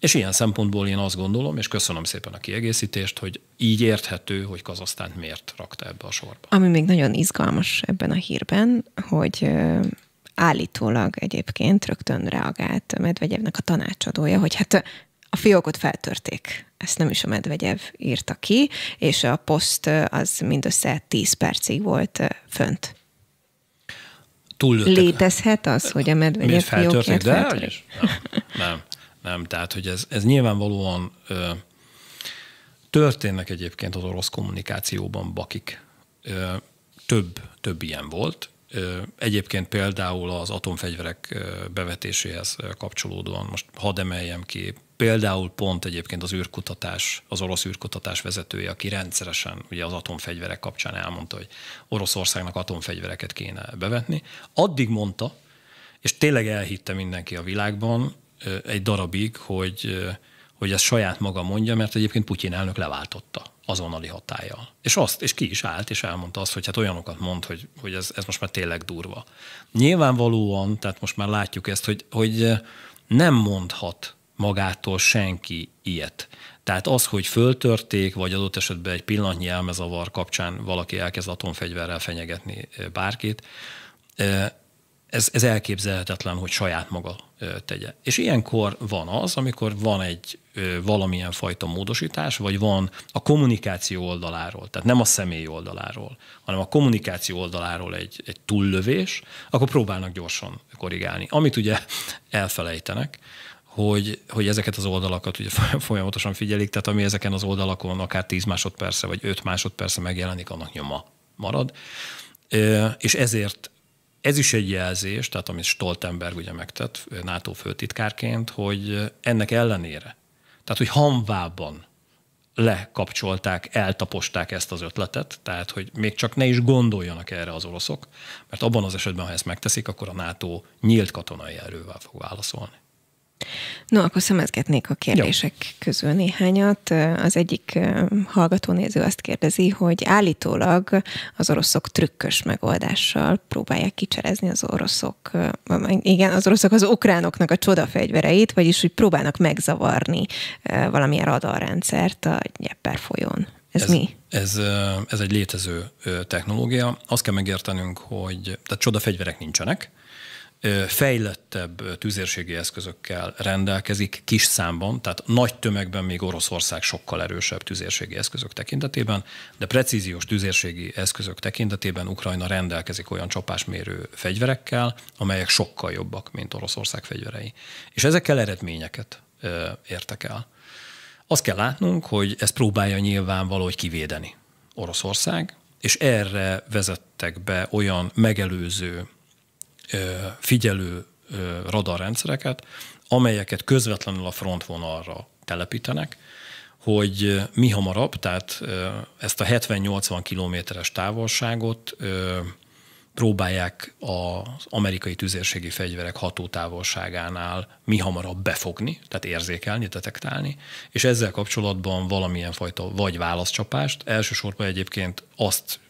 És ilyen szempontból én azt gondolom, és köszönöm szépen a kiegészítést, hogy így érthető, hogy Kazasztánt miért rakta ebbe a sorba. Ami még nagyon izgalmas ebben a hírben, hogy állítólag egyébként rögtön reagált Medvegyevnek a tanácsadója, hogy hát a fiókot feltörték ezt nem is a Medvegyev írta ki, és a poszt az mindössze 10 percig volt fönt. Túllőttek. Létezhet az, hogy a Medvegyev fiókért de feltörlik? Nem, nem, nem, tehát hogy ez, ez nyilvánvalóan ö, történnek egyébként az orosz kommunikációban bakik. Ö, több, több ilyen volt, Egyébként például az atomfegyverek bevetéséhez kapcsolódóan, most hadd emeljem ki Például pont egyébként az űrkutatás, az orosz űrkutatás vezetője, aki rendszeresen ugye az atomfegyverek kapcsán elmondta, hogy Oroszországnak atomfegyvereket kéne bevetni. Addig mondta, és tényleg elhitte mindenki a világban egy darabig, hogy, hogy ezt saját maga mondja, mert egyébként Putyin elnök leváltotta azonnali hatája. És azt, és ki is állt, és elmondta azt, hogy hát olyanokat mond, hogy, hogy ez, ez most már tényleg durva. Nyilvánvalóan, tehát most már látjuk ezt, hogy, hogy nem mondhat magától senki ilyet. Tehát az, hogy föltörték, vagy adott esetben egy pillanatnyi elmezavar kapcsán valaki elkezd atomfegyverrel fenyegetni bárkit, ez, ez elképzelhetetlen, hogy saját maga tegye. És ilyenkor van az, amikor van egy valamilyen fajta módosítás, vagy van a kommunikáció oldaláról, tehát nem a személy oldaláról, hanem a kommunikáció oldaláról egy, egy túllövés, akkor próbálnak gyorsan korrigálni. Amit ugye elfelejtenek, hogy, hogy ezeket az oldalakat ugye [laughs] folyamatosan figyelik, tehát ami ezeken az oldalakon akár 10 másodperce vagy 5 másodperce megjelenik, annak nyoma marad. És ezért ez is egy jelzés, tehát amit Stoltenberg ugye megtett NATO főtitkárként, hogy ennek ellenére, tehát hogy hamvában lekapcsolták, eltaposták ezt az ötletet, tehát hogy még csak ne is gondoljanak erre az oroszok, mert abban az esetben, ha ezt megteszik, akkor a NATO nyílt katonai erővel fog válaszolni. No, akkor szemezgetnék a kérdések Jó. közül néhányat. Az egyik hallgatónéző azt kérdezi, hogy állítólag az oroszok trükkös megoldással próbálják kicserezni az oroszok, igen, az oroszok az ukránoknak a csodafegyvereit, vagyis hogy próbálnak megzavarni valamilyen radarrendszert a Nyepper folyón. Ez, ez mi? Ez, ez egy létező technológia. Azt kell megértenünk, hogy tehát csodafegyverek nincsenek, fejlettebb tüzérségi eszközökkel rendelkezik kis számban, tehát nagy tömegben még Oroszország sokkal erősebb tüzérségi eszközök tekintetében, de precíziós tüzérségi eszközök tekintetében Ukrajna rendelkezik olyan csapásmérő fegyverekkel, amelyek sokkal jobbak, mint Oroszország fegyverei. És ezekkel eredményeket értek el. Azt kell látnunk, hogy ezt próbálja nyilván valahogy kivédeni Oroszország, és erre vezettek be olyan megelőző figyelő radarrendszereket, amelyeket közvetlenül a frontvonalra telepítenek, hogy mi hamarabb, tehát ezt a 70-80 kilométeres távolságot próbálják az amerikai tüzérségi fegyverek hatótávolságánál mi hamarabb befogni, tehát érzékelni, detektálni, és ezzel kapcsolatban valamilyen fajta vagy válaszcsapást, elsősorban egyébként azt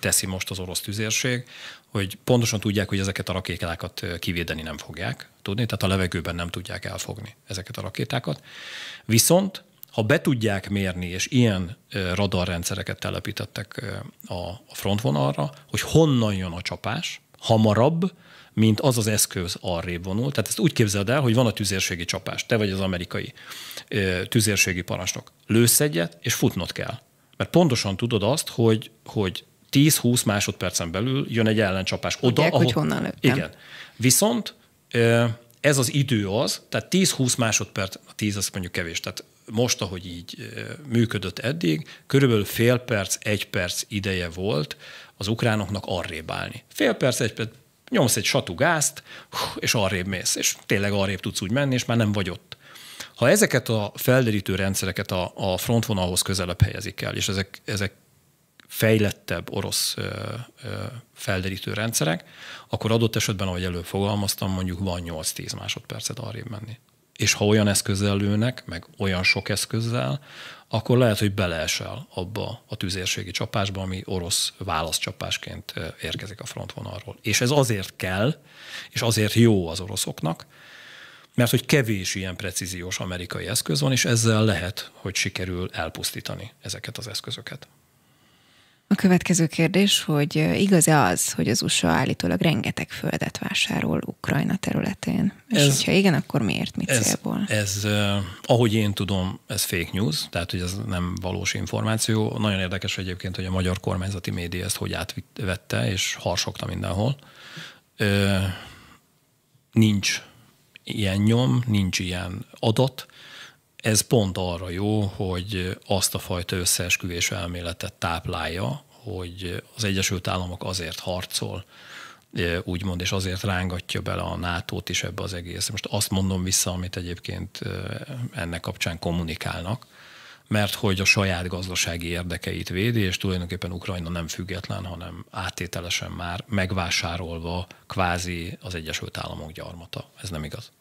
teszi most az orosz tüzérség, hogy pontosan tudják, hogy ezeket a rakétákat kivédeni nem fogják tudni, tehát a levegőben nem tudják elfogni ezeket a rakétákat. Viszont, ha be tudják mérni, és ilyen radarrendszereket telepítettek a frontvonalra, hogy honnan jön a csapás, hamarabb, mint az az eszköz arrébb vonul. Tehát ezt úgy képzeld el, hogy van a tüzérségi csapás, te vagy az amerikai tüzérségi parancsnok. Lősz egyet, és futnod kell. Mert pontosan tudod azt, hogy, hogy 10-20 másodpercen belül jön egy ellencsapás. Oda, Ugye, ahol... hogy honnan lőttem. Igen. Viszont ez az idő az, tehát 10-20 másodperc, a 10 az mondjuk kevés, tehát most, ahogy így működött eddig, körülbelül fél perc, egy perc ideje volt az ukránoknak arrébb állni. Fél perc, egy perc, nyomsz egy satú gázt, és arrébb mész, és tényleg arrébb tudsz úgy menni, és már nem vagy ott. Ha ezeket a felderítő rendszereket a, a frontvonalhoz közelebb helyezik el, és ezek, ezek fejlettebb orosz ö, ö, felderítő rendszerek, akkor adott esetben, ahogy előbb fogalmaztam, mondjuk van 8-10 másodpercet arrébb menni. És ha olyan eszközzel lőnek, meg olyan sok eszközzel, akkor lehet, hogy beleesel abba a tüzérségi csapásba, ami orosz válaszcsapásként érkezik a frontvonalról. És ez azért kell, és azért jó az oroszoknak, mert hogy kevés ilyen precíziós amerikai eszköz van, és ezzel lehet, hogy sikerül elpusztítani ezeket az eszközöket. A következő kérdés, hogy igaz-e az, hogy az USA állítólag rengeteg földet vásárol Ukrajna területén? És ez, hogyha igen, akkor miért, mit ez, célból? Ez, ahogy én tudom, ez fake news, tehát hogy ez nem valós információ. Nagyon érdekes egyébként, hogy a magyar kormányzati média ezt hogy átvette, és harsogta mindenhol. nincs ilyen nyom, nincs ilyen adat. Ez pont arra jó, hogy azt a fajta összeesküvés elméletet táplálja, hogy az Egyesült Államok azért harcol, e, úgymond, és azért rángatja bele a nato is ebbe az egész. Most azt mondom vissza, amit egyébként e, ennek kapcsán kommunikálnak, mert hogy a saját gazdasági érdekeit védi, és tulajdonképpen Ukrajna nem független, hanem áttételesen már megvásárolva kvázi az Egyesült Államok gyarmata. Ez nem igaz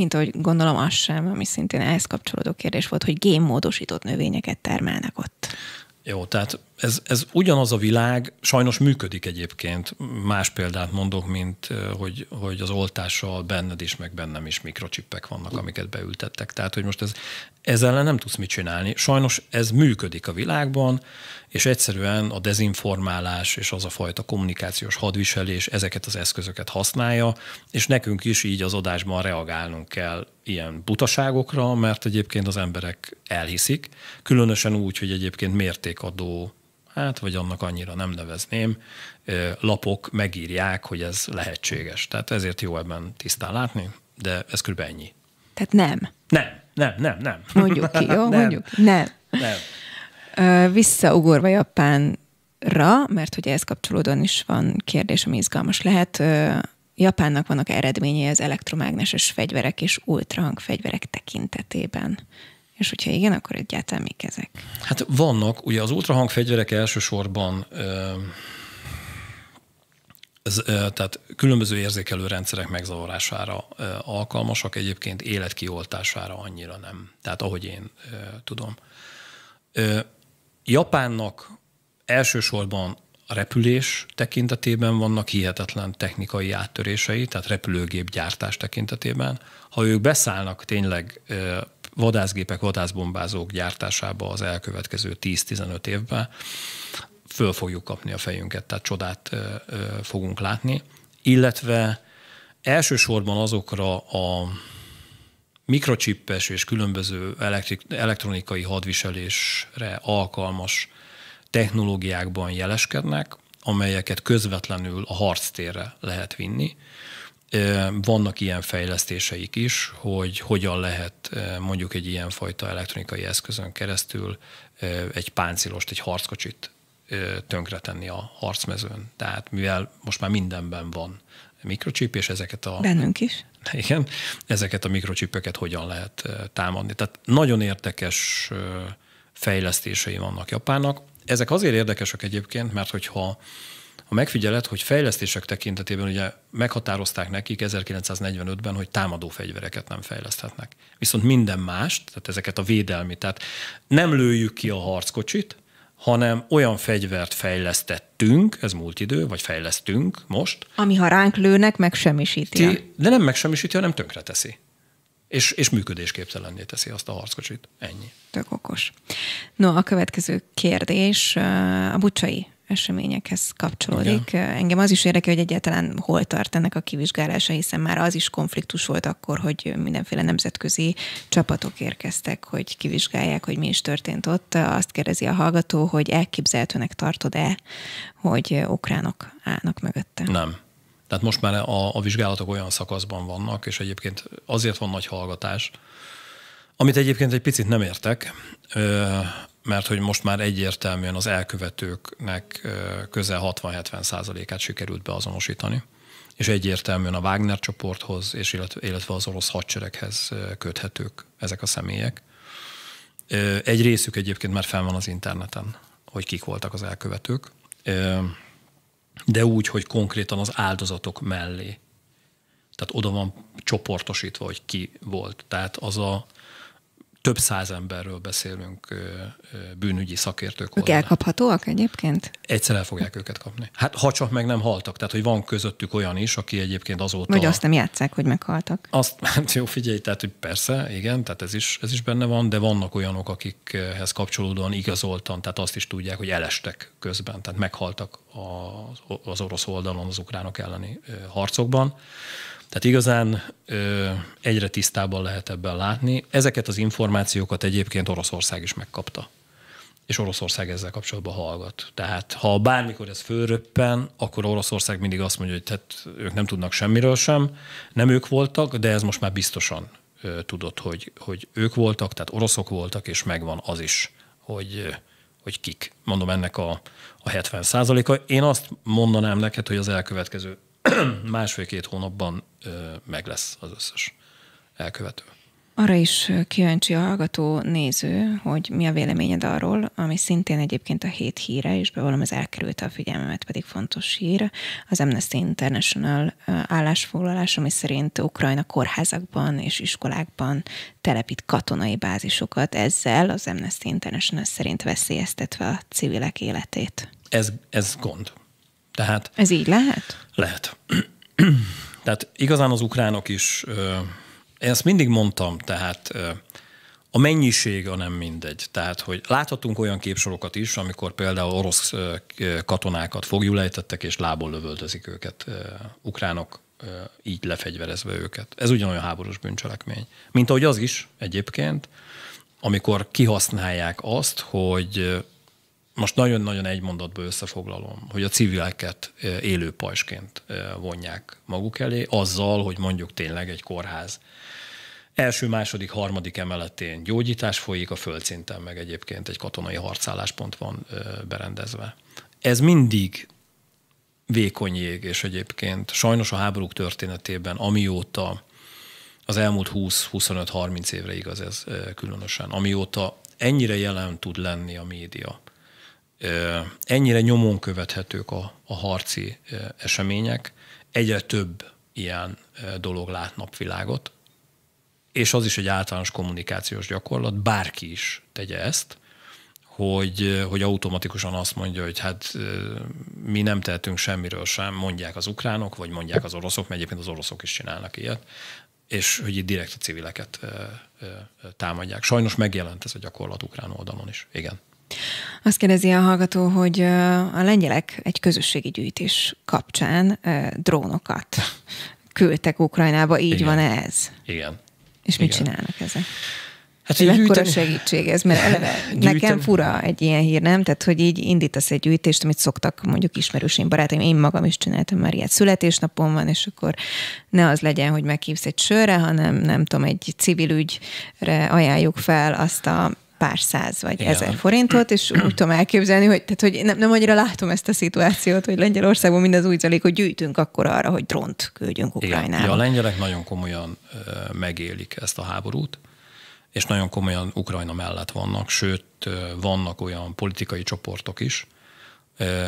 mint ahogy gondolom az sem, ami szintén ehhez kapcsolódó kérdés volt, hogy génmódosított növényeket termelnek ott. Jó, tehát ez, ez ugyanaz a világ, sajnos működik egyébként. Más példát mondok, mint hogy, hogy az oltással benned is, meg bennem is mikrocsippek vannak, amiket beültettek. Tehát, hogy most ez, ezzel nem tudsz mit csinálni. Sajnos ez működik a világban, és egyszerűen a dezinformálás és az a fajta kommunikációs hadviselés ezeket az eszközöket használja, és nekünk is így az adásban reagálnunk kell ilyen butaságokra, mert egyébként az emberek elhiszik, különösen úgy, hogy egyébként mértékadó hát vagy annak annyira nem nevezném, lapok megírják, hogy ez lehetséges. Tehát ezért jó ebben tisztán látni, de ez kb. ennyi. Tehát nem. Nem, nem, nem, nem. Mondjuk ki, jó? nem. Mondjuk, nem. Nem. Visszaugorva Japánra, mert hogy ez kapcsolódóan is van kérdés, ami izgalmas lehet. Japánnak vannak eredményei az elektromágneses fegyverek és ultrahang fegyverek tekintetében. És hogyha igen, akkor egyáltalán mik ezek? Hát vannak, ugye az ultrahang fegyverek elsősorban ez, tehát különböző érzékelő rendszerek megzavarására alkalmasak, egyébként életkioltására annyira nem. Tehát ahogy én tudom. Japánnak elsősorban a repülés tekintetében vannak hihetetlen technikai áttörései, tehát repülőgép gyártás tekintetében. Ha ők beszállnak tényleg vadászgépek, vadászbombázók gyártásába az elkövetkező 10-15 évben, föl fogjuk kapni a fejünket, tehát csodát fogunk látni. Illetve elsősorban azokra a mikrocsippes és különböző elektronikai hadviselésre alkalmas technológiákban jeleskednek, amelyeket közvetlenül a harctérre lehet vinni. Vannak ilyen fejlesztéseik is, hogy hogyan lehet mondjuk egy ilyenfajta elektronikai eszközön keresztül egy páncilost, egy harckocsit tönkretenni a harcmezőn. Tehát mivel most már mindenben van mikrocsíp, és ezeket a... Bennünk is. Igen, ezeket a mikrocsípeket hogyan lehet támadni. Tehát nagyon érdekes fejlesztései vannak Japánnak. Ezek azért érdekesek egyébként, mert hogyha ha megfigyeled, hogy fejlesztések tekintetében ugye meghatározták nekik 1945-ben, hogy támadó fegyvereket nem fejleszthetnek. Viszont minden más, tehát ezeket a védelmi, tehát nem lőjük ki a harckocsit, hanem olyan fegyvert fejlesztettünk, ez múlt idő, vagy fejlesztünk most. Ami ha ránk lőnek, megsemmisíti. de nem megsemmisíti, hanem tönkreteszi. És, és működésképtelenné teszi azt a harckocsit. Ennyi. Tök okos. No, a következő kérdés a bucsai eseményekhez kapcsolódik. Igen. Engem az is érdekel, hogy egyáltalán hol tart ennek a kivizsgálása, hiszen már az is konfliktus volt akkor, hogy mindenféle nemzetközi csapatok érkeztek, hogy kivizsgálják, hogy mi is történt ott. Azt kérdezi a hallgató, hogy elképzelhetőnek tartod-e, hogy ukránok állnak mögötte? Nem. Tehát most már a, a vizsgálatok olyan szakaszban vannak, és egyébként azért van nagy hallgatás, amit egyébként egy picit nem értek, mert hogy most már egyértelműen az elkövetőknek közel 60-70 százalékát sikerült beazonosítani, és egyértelműen a Wagner csoporthoz, és illetve az orosz hadsereghez köthetők ezek a személyek. Egy részük egyébként már fenn van az interneten, hogy kik voltak az elkövetők, de úgy, hogy konkrétan az áldozatok mellé. Tehát oda van csoportosítva, hogy ki volt. Tehát az a, több száz emberről beszélünk bűnügyi szakértők. Ők elkaphatóak egyébként? Egyszer el fogják őket kapni. Hát ha csak meg nem haltak. Tehát, hogy van közöttük olyan is, aki egyébként azóta... Vagy azt nem játszák, hogy meghaltak. Azt, [laughs] hát jó, figyelj, tehát, hogy persze, igen, tehát ez is, ez is benne van, de vannak olyanok, akikhez kapcsolódóan igazoltan, tehát azt is tudják, hogy elestek közben, tehát meghaltak az, az orosz oldalon az ukránok elleni harcokban. Tehát igazán ö, egyre tisztában lehet ebben látni. Ezeket az információkat egyébként Oroszország is megkapta. És Oroszország ezzel kapcsolatban hallgat. Tehát ha bármikor ez fölröppen, akkor Oroszország mindig azt mondja, hogy tehát ők nem tudnak semmiről sem, nem ők voltak, de ez most már biztosan ö, tudod, hogy, hogy ők voltak, tehát oroszok voltak, és megvan az is, hogy, hogy kik. Mondom ennek a, a 70 a Én azt mondanám neked, hogy az elkövetkező [clears throat] másfél-két hónapban meg lesz az összes elkövető. Arra is kíváncsi a hallgató néző, hogy mi a véleményed arról, ami szintén egyébként a hét híre, és bevallom ez elkerült a figyelmemet, pedig fontos hír, az Amnesty International állásfoglalás, ami szerint Ukrajna kórházakban és iskolákban telepít katonai bázisokat, ezzel az Amnesty International szerint veszélyeztetve a civilek életét. Ez, ez gond. Tehát Ez így lehet? Lehet. [clears throat] tehát igazán az ukránok is, én ezt mindig mondtam, tehát a mennyiség a nem mindegy. Tehát, hogy láthatunk olyan képsorokat is, amikor például orosz katonákat fogjulejtettek, és lából lövöldözik őket ukránok így lefegyverezve őket. Ez ugyanolyan háborús bűncselekmény. Mint ahogy az is egyébként, amikor kihasználják azt, hogy most nagyon-nagyon egy mondatból összefoglalom, hogy a civileket élő pajsként vonják maguk elé, azzal, hogy mondjuk tényleg egy kórház első, második, harmadik emeletén gyógyítás folyik, a földszinten meg egyébként egy katonai harcálláspont van berendezve. Ez mindig vékony jég, és egyébként sajnos a háborúk történetében, amióta az elmúlt 20-25-30 évre igaz ez különösen, amióta ennyire jelen tud lenni a média, ennyire nyomon követhetők a, a harci események, egyre több ilyen dolog lát napvilágot, és az is egy általános kommunikációs gyakorlat, bárki is tegye ezt, hogy, hogy automatikusan azt mondja, hogy hát mi nem tehetünk semmiről sem, mondják az ukránok, vagy mondják az oroszok, mert egyébként az oroszok is csinálnak ilyet, és hogy itt direkt a civileket támadják. Sajnos megjelent ez a gyakorlat ukrán oldalon is. Igen. Azt kérdezi a hallgató, hogy a lengyelek egy közösségi gyűjtés kapcsán drónokat küldtek Ukrajnába, így van-e ez? Igen. És mit Igen. csinálnak ezek? Hát egy mekkora gyűjteni... segítség ez? Mert eleve [laughs] gyűjteni. nekem fura egy ilyen hír, nem? Tehát, hogy így indítasz egy gyűjtést, amit szoktak mondjuk ismerősén, barátaim, én magam is csináltam már ilyet születésnapon van, és akkor ne az legyen, hogy meghívsz egy sörre, hanem nem tudom, egy civil ügyre ajánljuk fel azt a pár száz vagy ja. ezer forintot, és úgy [clears throat] tudom elképzelni, hogy, tehát, hogy nem, nem annyira látom ezt a szituációt, hogy Lengyelországban mindez úgy zajlik, hogy gyűjtünk akkor arra, hogy dront küldjünk Ukrajnába. Ja, a lengyelek nagyon komolyan megélik ezt a háborút, és nagyon komolyan Ukrajna mellett vannak, sőt, vannak olyan politikai csoportok is,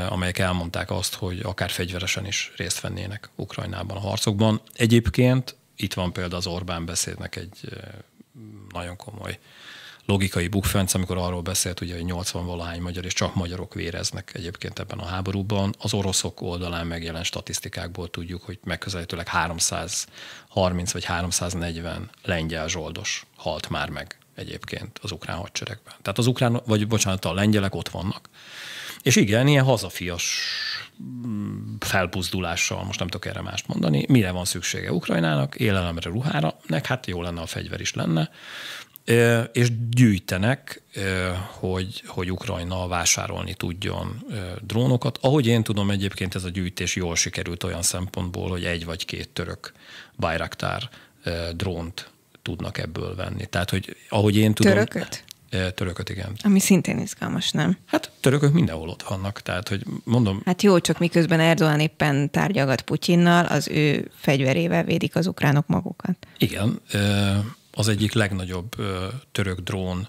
amelyek elmondták azt, hogy akár fegyveresen is részt vennének Ukrajnában a harcokban. Egyébként itt van például az Orbán beszédnek egy nagyon komoly logikai bukfenc, amikor arról beszélt, ugye, hogy 80 valahány magyar és csak magyarok véreznek egyébként ebben a háborúban. Az oroszok oldalán megjelent statisztikákból tudjuk, hogy megközelítőleg 330 vagy 340 lengyel zsoldos halt már meg egyébként az ukrán hadseregben. Tehát az ukrán, vagy bocsánat, a lengyelek ott vannak. És igen, ilyen hazafias mm, felpuzdulással, most nem tudok erre mást mondani, mire van szüksége Ukrajnának, élelemre, ruhára, nek hát jó lenne, a fegyver is lenne, és gyűjtenek, hogy, hogy Ukrajna vásárolni tudjon drónokat. Ahogy én tudom, egyébként ez a gyűjtés jól sikerült olyan szempontból, hogy egy vagy két török bajraktár drónt tudnak ebből venni. Tehát, hogy ahogy én tudom... Törököt? Törököt, igen. Ami szintén izgalmas, nem? Hát törökök mindenhol ott vannak, tehát hogy mondom... Hát jó, csak miközben Erdogan éppen tárgyalgat Putyinnal, az ő fegyverével védik az ukránok magukat. Igen, az egyik legnagyobb török drón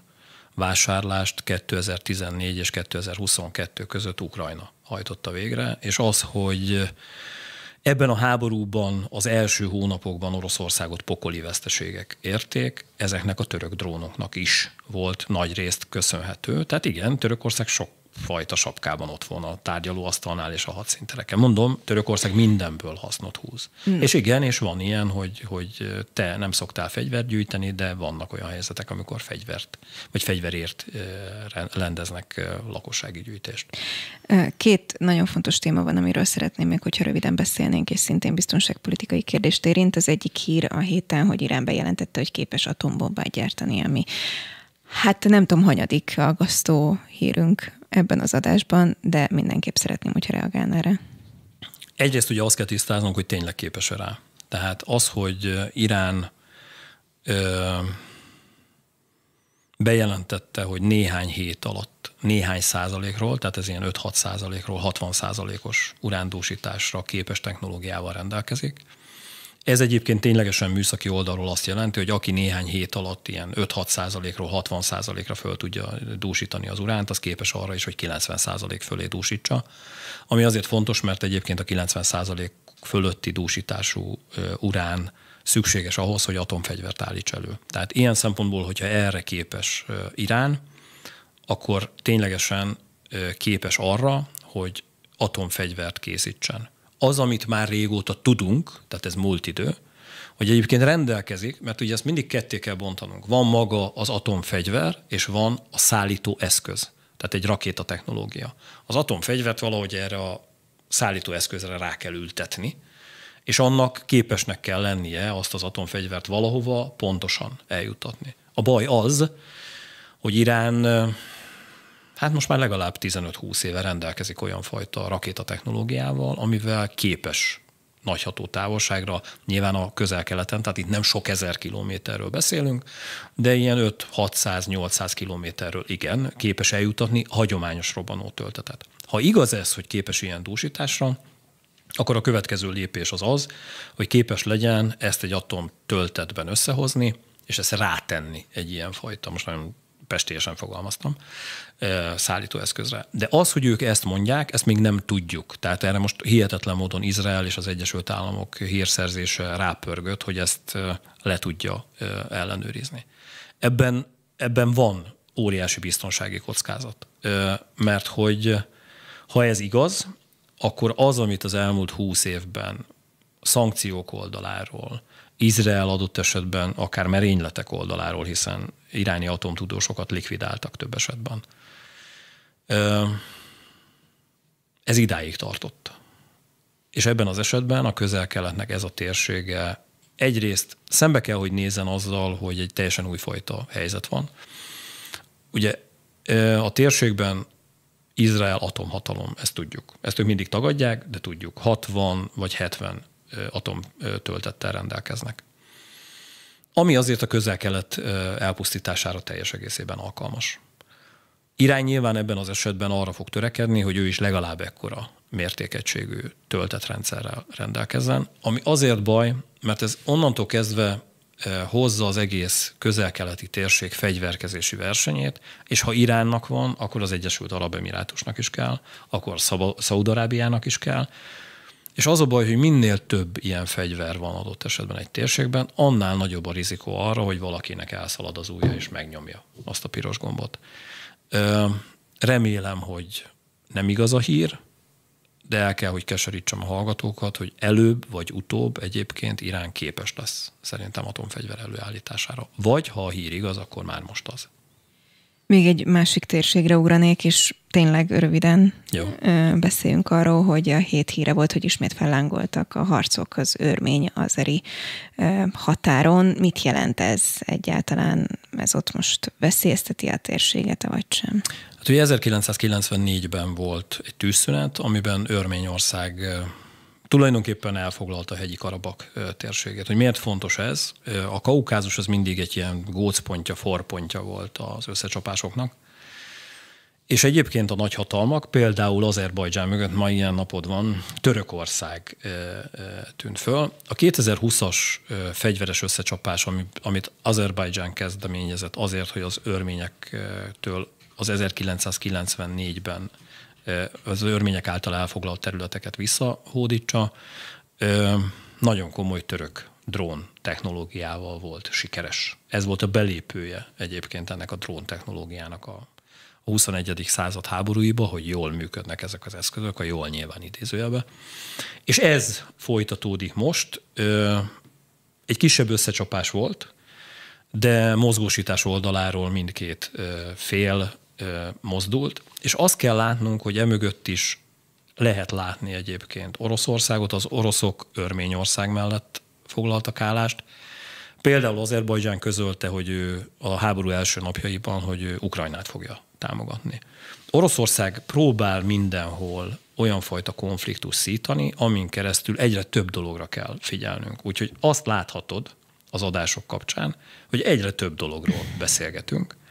vásárlást 2014 és 2022 között Ukrajna hajtotta végre, és az, hogy ebben a háborúban az első hónapokban Oroszországot pokoli veszteségek érték, ezeknek a török drónoknak is volt nagy részt köszönhető. Tehát igen, Törökország sok fajta sapkában ott van a tárgyalóasztalnál és a hadszintereken. Mondom, Törökország mindenből hasznot húz. Mm. És igen, és van ilyen, hogy, hogy te nem szoktál fegyvert gyűjteni, de vannak olyan helyzetek, amikor fegyvert, vagy fegyverért rendeznek lakossági gyűjtést. Két nagyon fontos téma van, amiről szeretném még, hogyha röviden beszélnénk, és szintén biztonságpolitikai kérdést érint. Az egyik hír a héten, hogy Irán bejelentette, hogy képes atombombát gyártani, ami Hát nem tudom, hanyadik aggasztó hírünk ebben az adásban, de mindenképp szeretném, hogyha reagálna erre. Egyrészt ugye azt kell tisztáznunk, hogy tényleg képes -e rá. Tehát az, hogy Irán ö, bejelentette, hogy néhány hét alatt néhány százalékról, tehát ez ilyen 5-6 százalékról 60 százalékos urándósításra képes technológiával rendelkezik, ez egyébként ténylegesen műszaki oldalról azt jelenti, hogy aki néhány hét alatt ilyen 5-6 százalékról 60 százalékra föl tudja dúsítani az uránt, az képes arra is, hogy 90 százalék fölé dúsítsa. Ami azért fontos, mert egyébként a 90 százalék fölötti dúsítású urán szükséges ahhoz, hogy atomfegyvert állíts elő. Tehát ilyen szempontból, hogyha erre képes Irán, akkor ténylegesen képes arra, hogy atomfegyvert készítsen az, amit már régóta tudunk, tehát ez múlt idő, hogy egyébként rendelkezik, mert ugye ezt mindig ketté kell bontanunk. Van maga az atomfegyver, és van a szállító eszköz, tehát egy rakéta technológia. Az atomfegyvert valahogy erre a szállító eszközre rá kell ültetni, és annak képesnek kell lennie azt az atomfegyvert valahova pontosan eljutatni. A baj az, hogy Irán hát most már legalább 15-20 éve rendelkezik olyan fajta rakétatechnológiával, amivel képes nagyható távolságra, nyilván a közel-keleten, tehát itt nem sok ezer kilométerről beszélünk, de ilyen 5-600-800 kilométerről igen, képes eljutatni hagyományos robbanó töltetet. Ha igaz ez, hogy képes ilyen dúsításra, akkor a következő lépés az az, hogy képes legyen ezt egy atom töltetben összehozni, és ezt rátenni egy ilyen fajta, most nagyon pestélyesen fogalmaztam, szállítóeszközre. De az, hogy ők ezt mondják, ezt még nem tudjuk. Tehát erre most hihetetlen módon Izrael és az Egyesült Államok hírszerzése rápörgött, hogy ezt le tudja ellenőrizni. Ebben, ebben van óriási biztonsági kockázat. Mert hogy ha ez igaz, akkor az, amit az elmúlt húsz évben szankciók oldaláról, Izrael adott esetben akár merényletek oldaláról, hiszen iráni atomtudósokat likvidáltak több esetben. Ez idáig tartott. És ebben az esetben a közel-keletnek ez a térsége egyrészt szembe kell, hogy nézzen azzal, hogy egy teljesen újfajta helyzet van. Ugye a térségben Izrael atomhatalom, ezt tudjuk. Ezt ők mindig tagadják, de tudjuk. 60 vagy 70 atomtöltettel rendelkeznek. Ami azért a közel-kelet elpusztítására teljes egészében alkalmas. Irány nyilván ebben az esetben arra fog törekedni, hogy ő is legalább ekkora mértékegységű töltetrendszerrel rendelkezzen, ami azért baj, mert ez onnantól kezdve hozza az egész közel-keleti térség fegyverkezési versenyét, és ha Iránnak van, akkor az Egyesült Arab Emirátusnak is kell, akkor Szaudarábiának is kell, és az a baj, hogy minél több ilyen fegyver van adott esetben egy térségben, annál nagyobb a rizikó arra, hogy valakinek elszalad az ujja és megnyomja azt a piros gombot. Remélem, hogy nem igaz a hír, de el kell, hogy keserítsem a hallgatókat, hogy előbb vagy utóbb egyébként Irán képes lesz szerintem atomfegyver előállítására. Vagy ha a hír igaz, akkor már most az. Még egy másik térségre ugranék, és tényleg röviden Jó. beszéljünk arról, hogy a hét híre volt, hogy ismét fellángoltak a harcok az örmény azeri határon. Mit jelent ez egyáltalán? Ez ott most veszélyezteti a térséget, vagy sem? Hát ugye 1994-ben volt egy tűzszünet, amiben Örményország tulajdonképpen elfoglalta a hegyi Karabak térségét. Hogy miért fontos ez? A Kaukázus az mindig egy ilyen gócpontja, forpontja volt az összecsapásoknak. És egyébként a nagyhatalmak, például Azerbajdzsán mögött ma ilyen napod van, Törökország tűnt föl. A 2020-as fegyveres összecsapás, amit Azerbajdzsán kezdeményezett azért, hogy az örményektől az 1994-ben az örmények által elfoglalt területeket visszahódítsa. Nagyon komoly török drón technológiával volt sikeres. Ez volt a belépője egyébként ennek a drón technológiának a, 21. század háborúiba, hogy jól működnek ezek az eszközök, a jól nyilván idézőjelben. És ez folytatódik most. Egy kisebb összecsapás volt, de mozgósítás oldaláról mindkét fél mozdult, és azt kell látnunk, hogy emögött is lehet látni egyébként Oroszországot, az oroszok Örményország mellett foglaltak állást. Például Azerbajdzsán közölte, hogy ő a háború első napjaiban, hogy ő Ukrajnát fogja támogatni. Oroszország próbál mindenhol olyan fajta konfliktus szítani, amin keresztül egyre több dologra kell figyelnünk. Úgyhogy azt láthatod az adások kapcsán, hogy egyre több dologról beszélgetünk –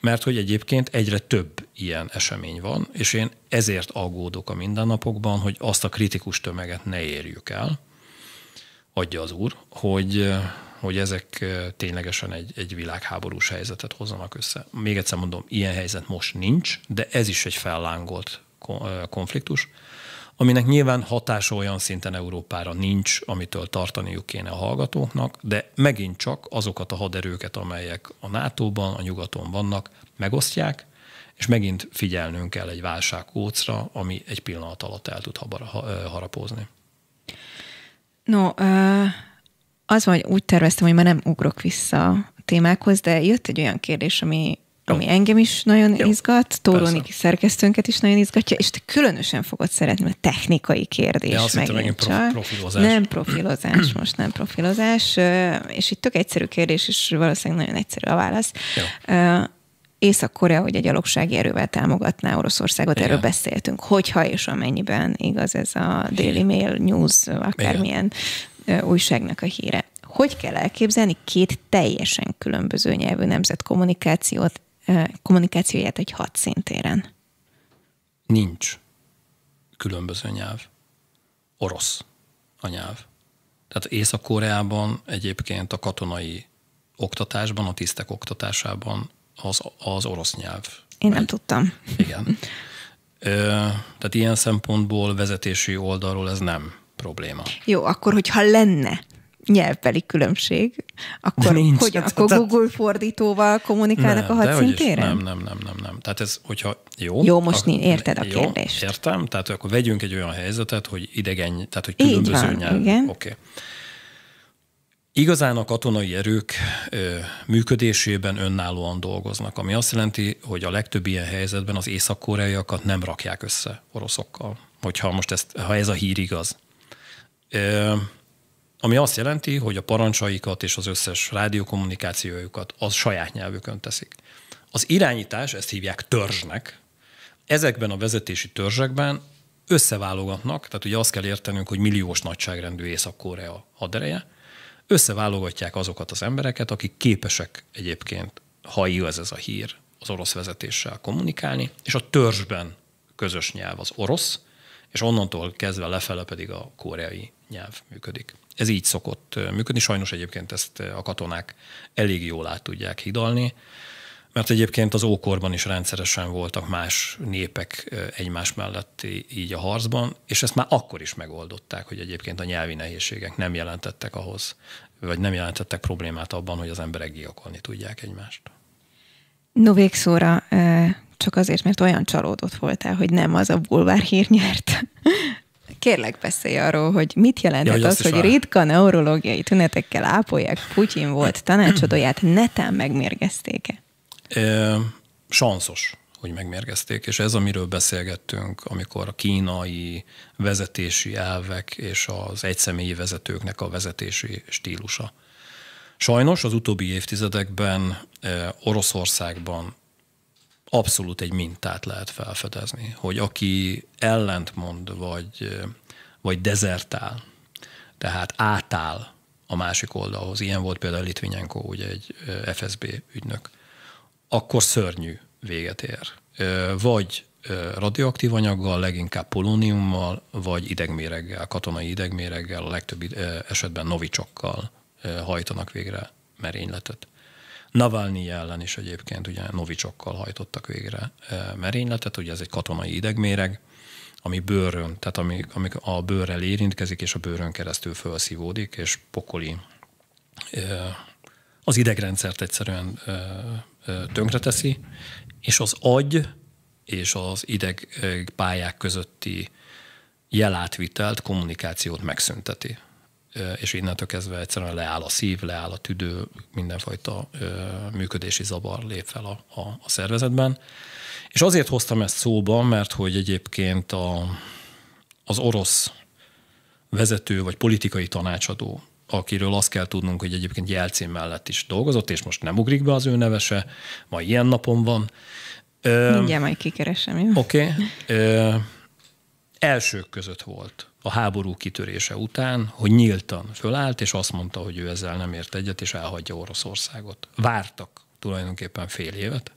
mert hogy egyébként egyre több ilyen esemény van, és én ezért aggódok a mindennapokban, hogy azt a kritikus tömeget ne érjük el, adja az úr, hogy, hogy ezek ténylegesen egy, egy világháborús helyzetet hozzanak össze. Még egyszer mondom, ilyen helyzet most nincs, de ez is egy fellángolt konfliktus, aminek nyilván hatása olyan szinten Európára nincs, amitől tartaniuk kéne a hallgatóknak, de megint csak azokat a haderőket, amelyek a NATO-ban, a nyugaton vannak, megosztják, és megint figyelnünk kell egy válságkócra, ami egy pillanat alatt el tud harapózni. No, az van, hogy úgy terveztem, hogy már nem ugrok vissza a témákhoz, de jött egy olyan kérdés, ami ami engem is nagyon Jó, izgat, Tóroniki szerkesztőnket is nagyon izgatja, és te különösen fogod szeretni, a technikai kérdés. Ja, azt megint prof- profilozás. Nem profilozás, [clears throat] most nem profilozás, és itt tök egyszerű kérdés, és valószínűleg nagyon egyszerű a válasz. Jó. Észak-Korea, hogy egy gyalogsági erővel támogatná Oroszországot, Igen. erről beszéltünk. Hogyha és amennyiben igaz ez a Daily Mail News, akármilyen Igen. újságnak a híre. Hogy kell elképzelni két teljesen különböző nyelvű nemzetkommunikációt kommunikációját egy hat szintéren? Nincs különböző nyelv. Orosz a nyelv. Tehát Észak-Koreában egyébként a katonai oktatásban, a tisztek oktatásában az, az orosz nyelv. Én nem tudtam. Igen. Ö, tehát ilyen szempontból vezetési oldalról ez nem probléma. Jó, akkor hogyha lenne nyelvbeli különbség, akkor, nincs, hogy, akkor tehát, Google fordítóval kommunikálnak nem, a hadszintéren? Nem, nem, nem, nem, nem. Tehát ez, hogyha jó. Jó, most akkor, érted a jó, Értem, tehát akkor vegyünk egy olyan helyzetet, hogy idegen, tehát hogy különböző Így van, nyelv. Igen. Okay. Igazán a katonai erők ö, működésében önállóan dolgoznak, ami azt jelenti, hogy a legtöbb ilyen helyzetben az észak-koreaiakat nem rakják össze oroszokkal, hogyha most ezt, ha ez a hír igaz. Ö, ami azt jelenti, hogy a parancsaikat és az összes rádiókommunikációjukat az saját nyelvükön teszik. Az irányítás, ezt hívják törzsnek, ezekben a vezetési törzsekben összeválogatnak, tehát ugye azt kell értenünk, hogy milliós nagyságrendű Észak-Korea hadereje, összeválogatják azokat az embereket, akik képesek egyébként, ha igaz ez a hír, az orosz vezetéssel kommunikálni, és a törzsben közös nyelv az orosz, és onnantól kezdve lefele pedig a koreai nyelv működik ez így szokott működni. Sajnos egyébként ezt a katonák elég jól át tudják hidalni, mert egyébként az ókorban is rendszeresen voltak más népek egymás mellett így a harcban, és ezt már akkor is megoldották, hogy egyébként a nyelvi nehézségek nem jelentettek ahhoz, vagy nem jelentettek problémát abban, hogy az emberek gyilkolni tudják egymást. No végszóra, csak azért, mert olyan csalódott voltál, hogy nem az a bulvár hír nyert, Kérlek, beszélj arról, hogy mit jelentett ja, hogy az, hogy ritka neurológiai tünetekkel ápolják Putyin hát- volt tanácsadóját, netán megmérgezték-e? E, sanszos hogy megmérgezték, és ez, amiről beszélgettünk, amikor a kínai vezetési elvek és az egyszemélyi vezetőknek a vezetési stílusa. Sajnos az utóbbi évtizedekben Oroszországban abszolút egy mintát lehet felfedezni, hogy aki ellentmond, vagy, vagy dezertál, tehát átáll a másik oldalhoz, ilyen volt például Litvinenko, ugye egy eh, FSB ügynök, akkor szörnyű véget ér. Eh, vagy eh, radioaktív anyaggal, leginkább polóniummal, vagy idegméreggel, katonai idegméreggel, a legtöbb esetben novicsokkal hajtanak végre merényletet. Navalnyi ellen is egyébként ugye novicsokkal hajtottak végre merényletet, ugye ez egy katonai idegméreg, ami bőrön, tehát ami, ami a bőrrel érintkezik, és a bőrön keresztül felszívódik, és pokoli az idegrendszert egyszerűen tönkreteszi, és az agy és az idegpályák közötti jelátvitelt, kommunikációt megszünteti és innentől kezdve egyszerűen leáll a szív, leáll a tüdő, mindenfajta működési zavar lép fel a, a, a szervezetben. És azért hoztam ezt szóba, mert hogy egyébként a, az orosz vezető vagy politikai tanácsadó, akiről azt kell tudnunk, hogy egyébként Jelcin mellett is dolgozott, és most nem ugrik be az ő nevese, ma ilyen napon van. Mindjárt majd kikeresem. Oké. Okay. elsők között volt a háború kitörése után, hogy nyíltan fölállt, és azt mondta, hogy ő ezzel nem ért egyet, és elhagyja Oroszországot. Vártak tulajdonképpen fél évet,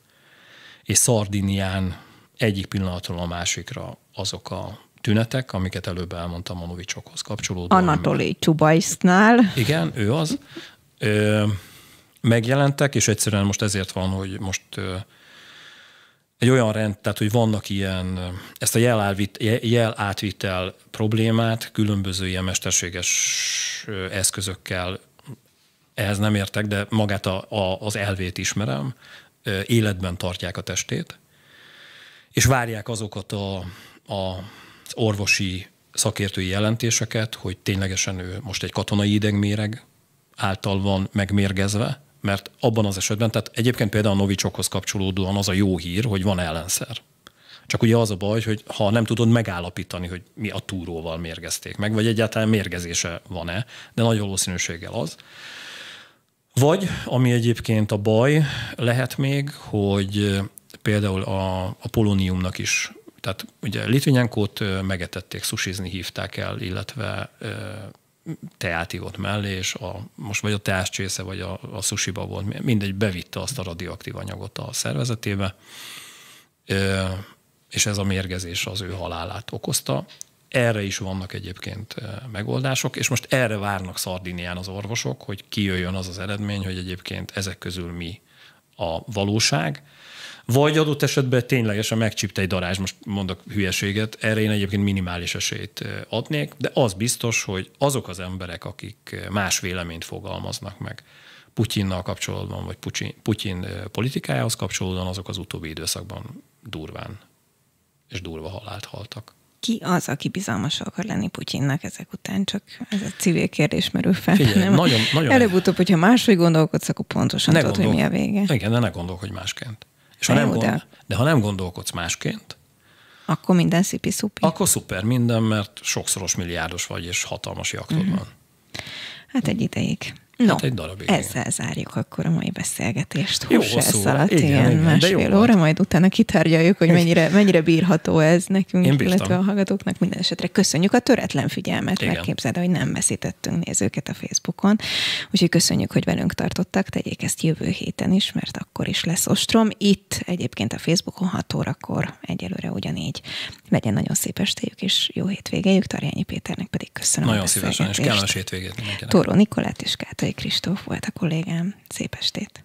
és Szardinián egyik pillanatról a másikra azok a tünetek, amiket előbb elmondtam a novicsokhoz kapcsolódóan. Anatoli Csubaisznál. Igen, ő az. Ö, megjelentek, és egyszerűen most ezért van, hogy most ö, egy olyan rend, tehát hogy vannak ilyen, ezt a jel, átvit, jel átvitel problémát különböző ilyen mesterséges eszközökkel, ehhez nem értek, de magát a, a, az elvét ismerem, életben tartják a testét, és várják azokat a, a, az orvosi szakértői jelentéseket, hogy ténylegesen ő most egy katonai idegméreg által van megmérgezve, mert abban az esetben, tehát egyébként például a novicsokhoz kapcsolódóan az a jó hír, hogy van ellenszer. Csak ugye az a baj, hogy ha nem tudod megállapítani, hogy mi a túróval mérgezték meg, vagy egyáltalán mérgezése van-e, de nagy valószínűséggel az. Vagy, ami egyébként a baj, lehet még, hogy például a, a polóniumnak is, tehát ugye Litvinyenkót megetették, susizni hívták el, illetve teát ivott mellé, és a, most vagy a teás csésze, vagy a, a sushiba volt, mindegy, bevitte azt a radioaktív anyagot a szervezetébe, és ez a mérgezés az ő halálát okozta. Erre is vannak egyébként megoldások, és most erre várnak Szardinián az orvosok, hogy kijöjjön az az eredmény, hogy egyébként ezek közül mi a valóság, vagy adott esetben ténylegesen megcsípte egy darázs, most mondok hülyeséget, erre én egyébként minimális esélyt adnék, de az biztos, hogy azok az emberek, akik más véleményt fogalmaznak meg Putyinnal kapcsolatban, vagy Putyin, Putyin politikájához kapcsolódóan, azok az utóbbi időszakban durván és durva halált haltak ki az, aki bizalmas akar lenni Putyinnak ezek után, csak ez a civil kérdés merül fel. Figyelj, nem? Nagyon, nagyon Előbb-utóbb, hogyha máshogy gondolkodsz, akkor pontosan ne tudod, gondol... hogy mi a vége. Igen, de ne gondol, hogy másként. És ha nem gond, de. ha nem gondolkodsz másként, akkor minden szipi-szupi. Akkor szuper minden, mert sokszoros milliárdos vagy, és hatalmas jaktod mm. van. Hát egy ideig. No, hát egy darabig. Ezzel zárjuk akkor a mai beszélgetést. Jó hosszú, alatt, igen, ilyen igen, másfél óra, majd utána kitárgyaljuk, hogy mennyire, mennyire bírható ez nekünk, illetve a hallgatóknak. Minden esetre köszönjük a töretlen figyelmet, igen. mert képzeld, hogy nem veszítettünk nézőket a Facebookon. Úgyhogy köszönjük, hogy velünk tartottak, tegyék ezt jövő héten is, mert akkor is lesz ostrom. Itt egyébként a Facebookon 6 órakor egyelőre ugyanígy. Legyen nagyon szép estéjük, és jó hétvégéjük. Tarjányi Péternek pedig köszönöm Nagyon szívesen, és kellemes hétvégét Toró Nikolát és Kát Gergely Kristóf volt a kollégám. Szép estét!